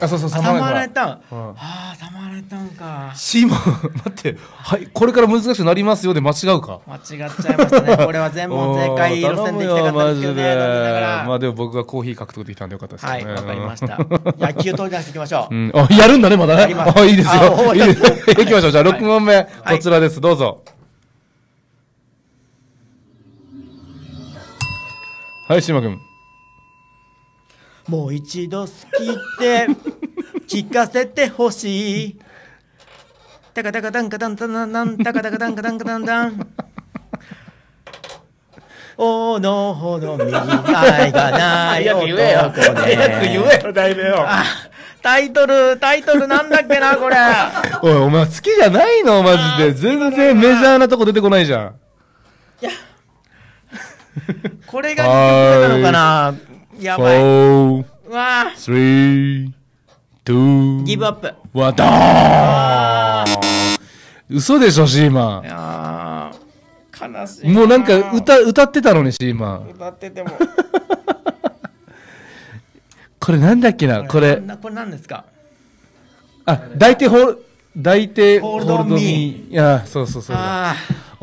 あそうそうサマーナイトタウン、うん、ああサマーナイタウンかシーモン待ってはいこれから難しくなりますよで間違うか間違っちゃいましたね これは全問正解路線で行きたかったんですけどねまあでも僕がコーヒー獲得できたんでよかったですねはいわかりました野球取り出していきましょう、うん、あやるんだねまだねあいいですよいいです行きましょうじゃあ6問目、こちらですどうぞはいシーモン君もう一度好きって聞かせてほしい。タカタカタンカタンタナナンタカタカタンカタンカタンタン。おのほの見合いがない男で。早く言えよ、題名を。タイトル、タイトルなんだっけな、これ。おい、お前好きじゃないの、マジで。全然メジャーなとこ出てこないじゃん。いや。これが2曲なのかなやばい。4、うわぁ。3、2、ギブアップ。わ、だー嘘でしょ、シーマン。いやー悲しい。もうなんか歌、歌ってたのに、シーマン。歌ってても。これなんだっけな、これ。これですかあ、大抵ホール、大抵ホールドミー。いや、そうそうそう。あ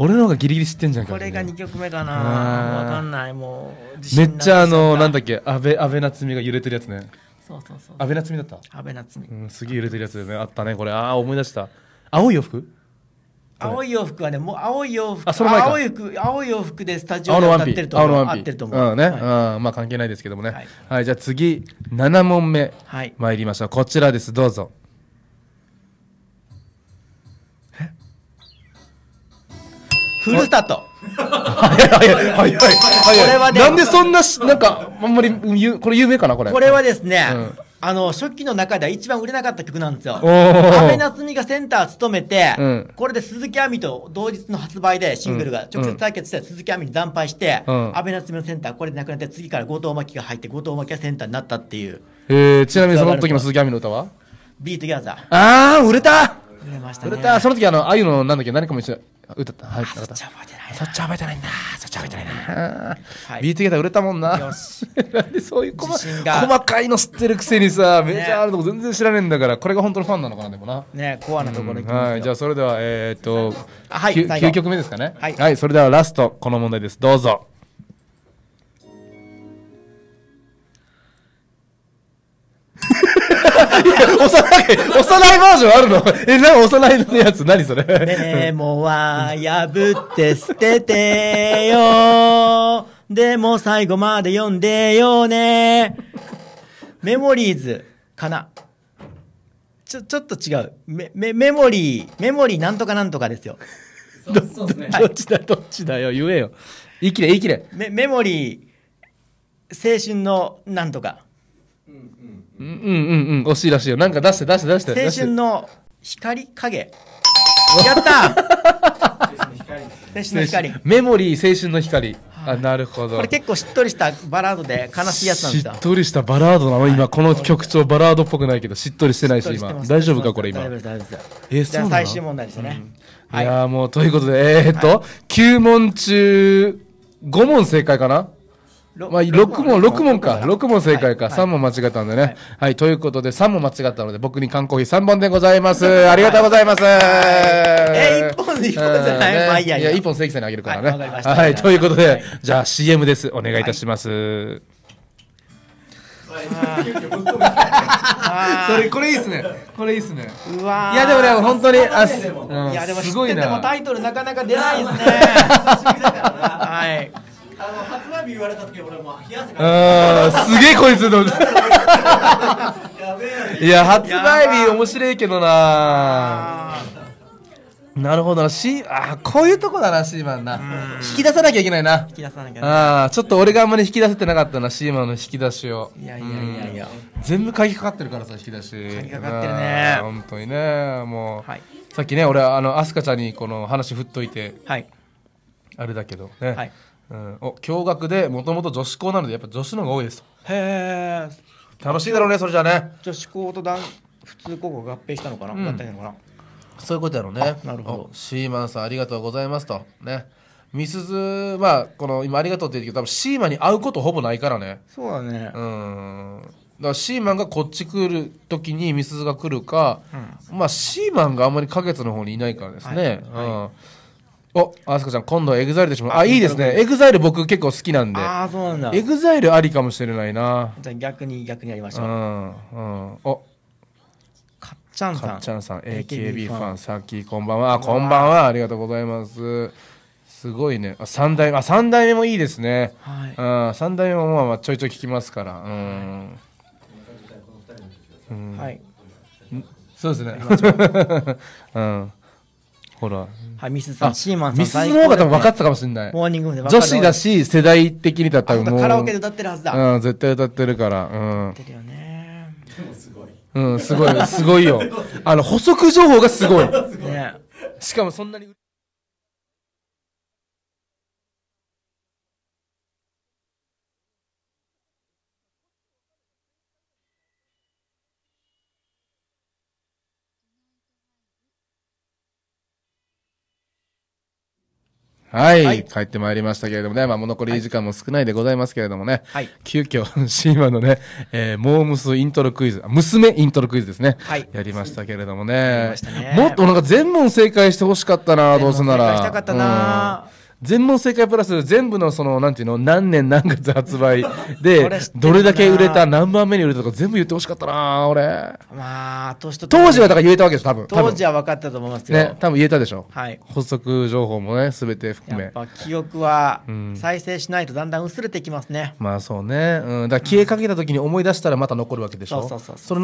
俺の方がギリギリ知ってんじゃんか、ね、これが2曲目かなわかんないもうめっちゃあのなんだっけ安倍安倍夏美が揺れてるやつねそうそうそう安倍夏美だった安倍夏美、うん、すげえ揺れてるやつねあったねこれああ思い出した青い洋服青い洋服はね、もう青い洋服、あその青い服、青い洋服でスタジオで歌ってると思う。合ってると思う。うんね、はい、うん、まあ関係ないですけどもね。はい、はい、じゃあ次、7問目、はい、参りましょう。こちらです、どうぞ。フルはいはいはいはなんでそんなし、なんか、あんまり、これ有名かなこれ。これはですね、うん、あの、初期の中では一番売れなかった曲なんですよ。安倍夏美がセンター務めて、うん、これで鈴木亜美と同日の発売でシングルが直接対決して鈴木亜美に惨敗して、うん、安倍夏美のセンターこれでなくなって、次から後藤真希が入って、後藤真希がセンターになったっていう。えー、ちなみにその時の鈴木亜美の歌はビートギャザー。あー、売れた売れました、ね、売れた。その時あの、あゆのなんだっけ、何かも一緒。歌ったはいそっち覚えてないそっち覚えてないんだそっち覚えてないな、はい、ビートゲーター売れたもんなよし なんでそういう細細かいの吸ってるくせにさ、メジャーるとこ全然知らねえんだからこれが本当のファンなのかなでもなねコアなところ、うはいじゃあそれではえー、っと、はい、9, 9曲目ですかねはい、はい、それではラストこの問題ですどうぞ 幼い、幼いバージョンあるの え、なおさ幼いのやつ、何それでもは破って捨ててよ。でも最後まで読んでよね。メモリーズかな。ちょ、ちょっと違う。メ、メ、メモリー、メモリーなんとかなんとかですよ。どどっちだ、どっちだよ。言えよ。言い切れ、言い切れ。メ、メモリー、青春のなんとか。うんうんうん惜しいらしいよなんか出して出して出して青春の光影やった青春の光メモリー青春の光あなるほどこれ結構しっとりしたバラードで悲しいやつなんだしっとりしたバラードなの、はい、今この曲調バラードっぽくないけどしっとりしてないし今大丈夫かこれ今大丈夫大丈夫えー、そうな最終問題ですね、うん、いやもうということでえー、っと、はい、9問中5問正解かなまあ、6問、6問か。6問正解か。3問間違ったんでね。はい。ということで、3問間違ったので、僕に缶コーヒー3本でございます。ありがとうございます。え、1本、1本じゃないいや。1本正規さんにあげるからね。はい。ということで、じゃあ CM です。お願いいたします。それこれいいっすね。これいいっすね。いやでもね本当にあす、いやでもタイトルなかなか出ないですね。はい。あの初ラビ言われた時俺もう冷やせあすげえこいつのいや発売日面白いけどななるほどなシあこういうとこだなシーマンな引き出さなきゃいけないな引き出さなきゃなあちょっと俺があんまり引き出せてなかったなシーマンの引き出しをいやいやいやいや、うん、全部鍵かかってるからさ引き出し鍵かかってるね本当にねもう、はい、さっきね俺あのアスカちゃんにこの話振っといてはいあれだけどね、はいうん、お驚愕でもともと女子校なのでやっぱ女子の方が多いですとへえ楽しいだろうねそれじゃね女子校と普通高校合併したのかな、うん、のかなそういうことやろうねなるほどシーマンさんありがとうございますとねみすずあこの今ありがとうって言うけど多分シーマンに会うことほぼないからねそうだねうんだからシーマンがこっち来る時にみすずが来るか、うん、まあシーマンがあんまり花月の方にいないからですね、はいはい、うんお、あすかちゃん、今度エグザイルでしょう。あ、いいですね。エグザイル僕結構好きなんで。ああ、そうなんだ。エグザイルありかもしれないな。じゃ逆に逆にやりましょう。うん。うん。お。かっちゃんさん。かっちゃんさん、AKB ファン、さっきこんばんは。あこんばんは。ありがとうございます。すごいね。あ、三代目、あ、三代目もいいですね。はい。うん、三代目もまあまあちょいちょい聞きますから。うん。はい。うん、そうですね。うん。ほら。はい、ミスさん、シーマンさん。ミスの方が多分分かってたかもしれない。モーニングで女子だし、世代的にだったらもう。カラオケで歌ってるはずだ。うん、絶対歌ってるから。うん。歌ってるよね。でもすごい。うん、すごい、すごいよ。あの、補足情報がすごい。ね、しかもそんなに。はい、帰ってまいりましたけれどもね、まあ、物残り時間も少ないでございますけれどもね、はい、急遽、シーマのね、えー、モームスイントロクイズ、娘イントロクイズですね、はい、やりましたけれどもね、ねもっとなんか全問正解してほしかったな、どうせなら。正解したかったな、うん全問正解プラス全部のそのなんていうの何年何月発売でどれだけ売れた何番目に売れたとか全部言ってほしかったな俺まあ当時はだから言えたわけです多分当時は分かったと思いますけどね多分言えたでしょはい補足情報もね全て含めやっぱ記憶は再生しないとだんだん薄れてきますね、うん、まあそうね、うん、だ消えかけた時に思い出したらまた残るわけでしょそうそうそう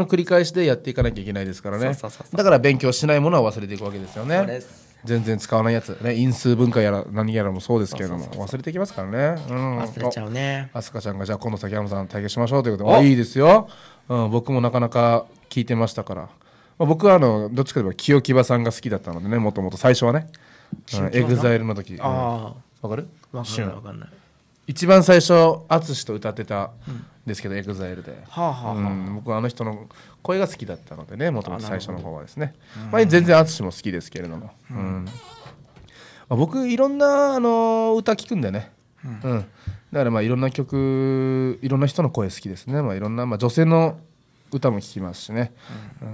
全然使わないやつ、ね、因数分解やら何やらもそうですけれども忘れてきますからね、うん、忘れちゃうねあすかちゃんがじゃあ今度崎山さん対決しましょうということでいいですよ、うん、僕もなかなか聞いてましたから、まあ、僕はあのどっちかといえば清木場さんが好きだったのでねもともと最初はね、うん、エグザイルの時わ、うん、かるわかんない一番最初淳と歌ってたんですけど、うん、エグザイルで、はあはあうん、僕はあの人の声が好きだったのでねもともと最初の方はですね、まあ、全然淳も好きですけれども、うん、うん、まあ、僕いろんなあの歌聞くんでね、うんだからまあいろんな曲いろんな人の声好きですね、まあ、いろんな、まあ、女性の歌も聴きますしね、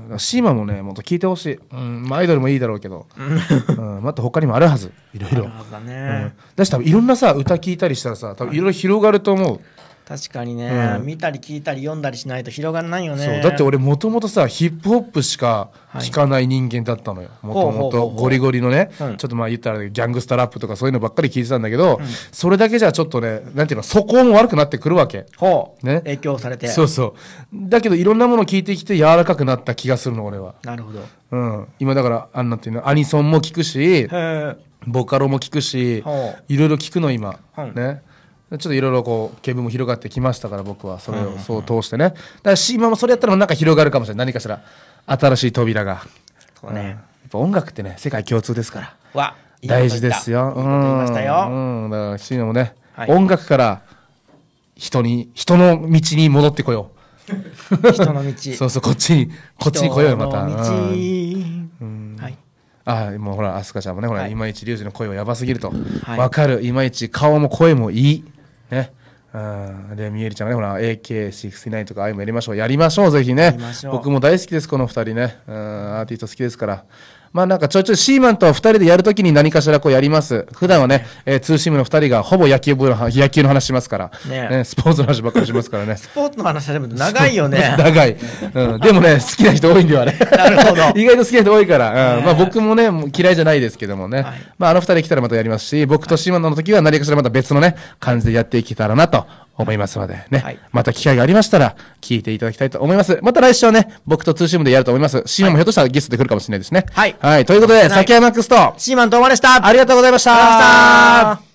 うん、シーマもねもっと聴いてほしい、うんまあ、アイドルもいいだろうけど、うん、また他にもあるはずいろいろだ,、ねうん、し多分いろんなさ歌聴いたりしたらさ多分いろいろ広がると思う、確かにね、うん、見たり聞いたり読んだりしないと広がらないよねだって俺もともとさヒップホップしか聴かない人間だったのよもともとゴリゴリのね、うん、ちょっとまあ言ったらギャングスタラップとかそういうのばっかり聞いてたんだけど、うん、それだけじゃちょっとねなんていうの素行も悪くなってくるわけ、ね、影響されてそうそうだけどいろんなもの聞いてきて柔らかくなった気がするの俺はなるほど、うん、今だからあんなっていうのアニソンも聞くしボカロも聞くしいろいろ聞くの今、ねちょっといろいろこうケブも広がってきましたから僕はそれをそう通してね、だから今もそれやったらなんか広がるかもしれない何かしら新しい扉が、そうね、やっぱ音楽ってね世界共通ですからわ大事ですよ。うん、だから椎名もね、音楽から人に人の道に戻ってこよう。人の道。そうそうこっちにこっちに来ようよまた。ああもうほら飛鳥ちゃんもねほら、はい、今市隆二の声はやばすぎると、はい、分かる今ち、顔も声もいいねうん、で、みえりちゃんがね、ほら、AK69 とか、ああいうのやりましょう。やりましょう、ぜひね。僕も大好きです、この二人ね。うん、アーティスト好きですから。まあなんかちょいちょいシーマンと二人でやるときに何かしらこうやります。普段はね、えー、ツーシームの二人がほぼ野球部の野球の話しますから、ね、ね、スポーツの話ばっかりしますからね。スポーツの話はでも長いよね。長い、うん。でもね、好きな人多いんではね。なるほど。意外と好きな人多いから、うん、まあ僕もね、嫌いじゃないですけどもね、はい、まああの二人来たらまたやりますし、僕とシーマンの時は何かしらまた別のね、感じでやっていけたらなと思いますのでね、はい、また機会がありましたら聞いていただきたいと思います。また来週はね、僕とツーシームでやると思います。シーマンもひょっとしたらゲストで来るかもしれないですね。はい。はい。ということで、はい、崎山マックスと、シーマンどうもでした。ありがとうございました。ありがとうございました。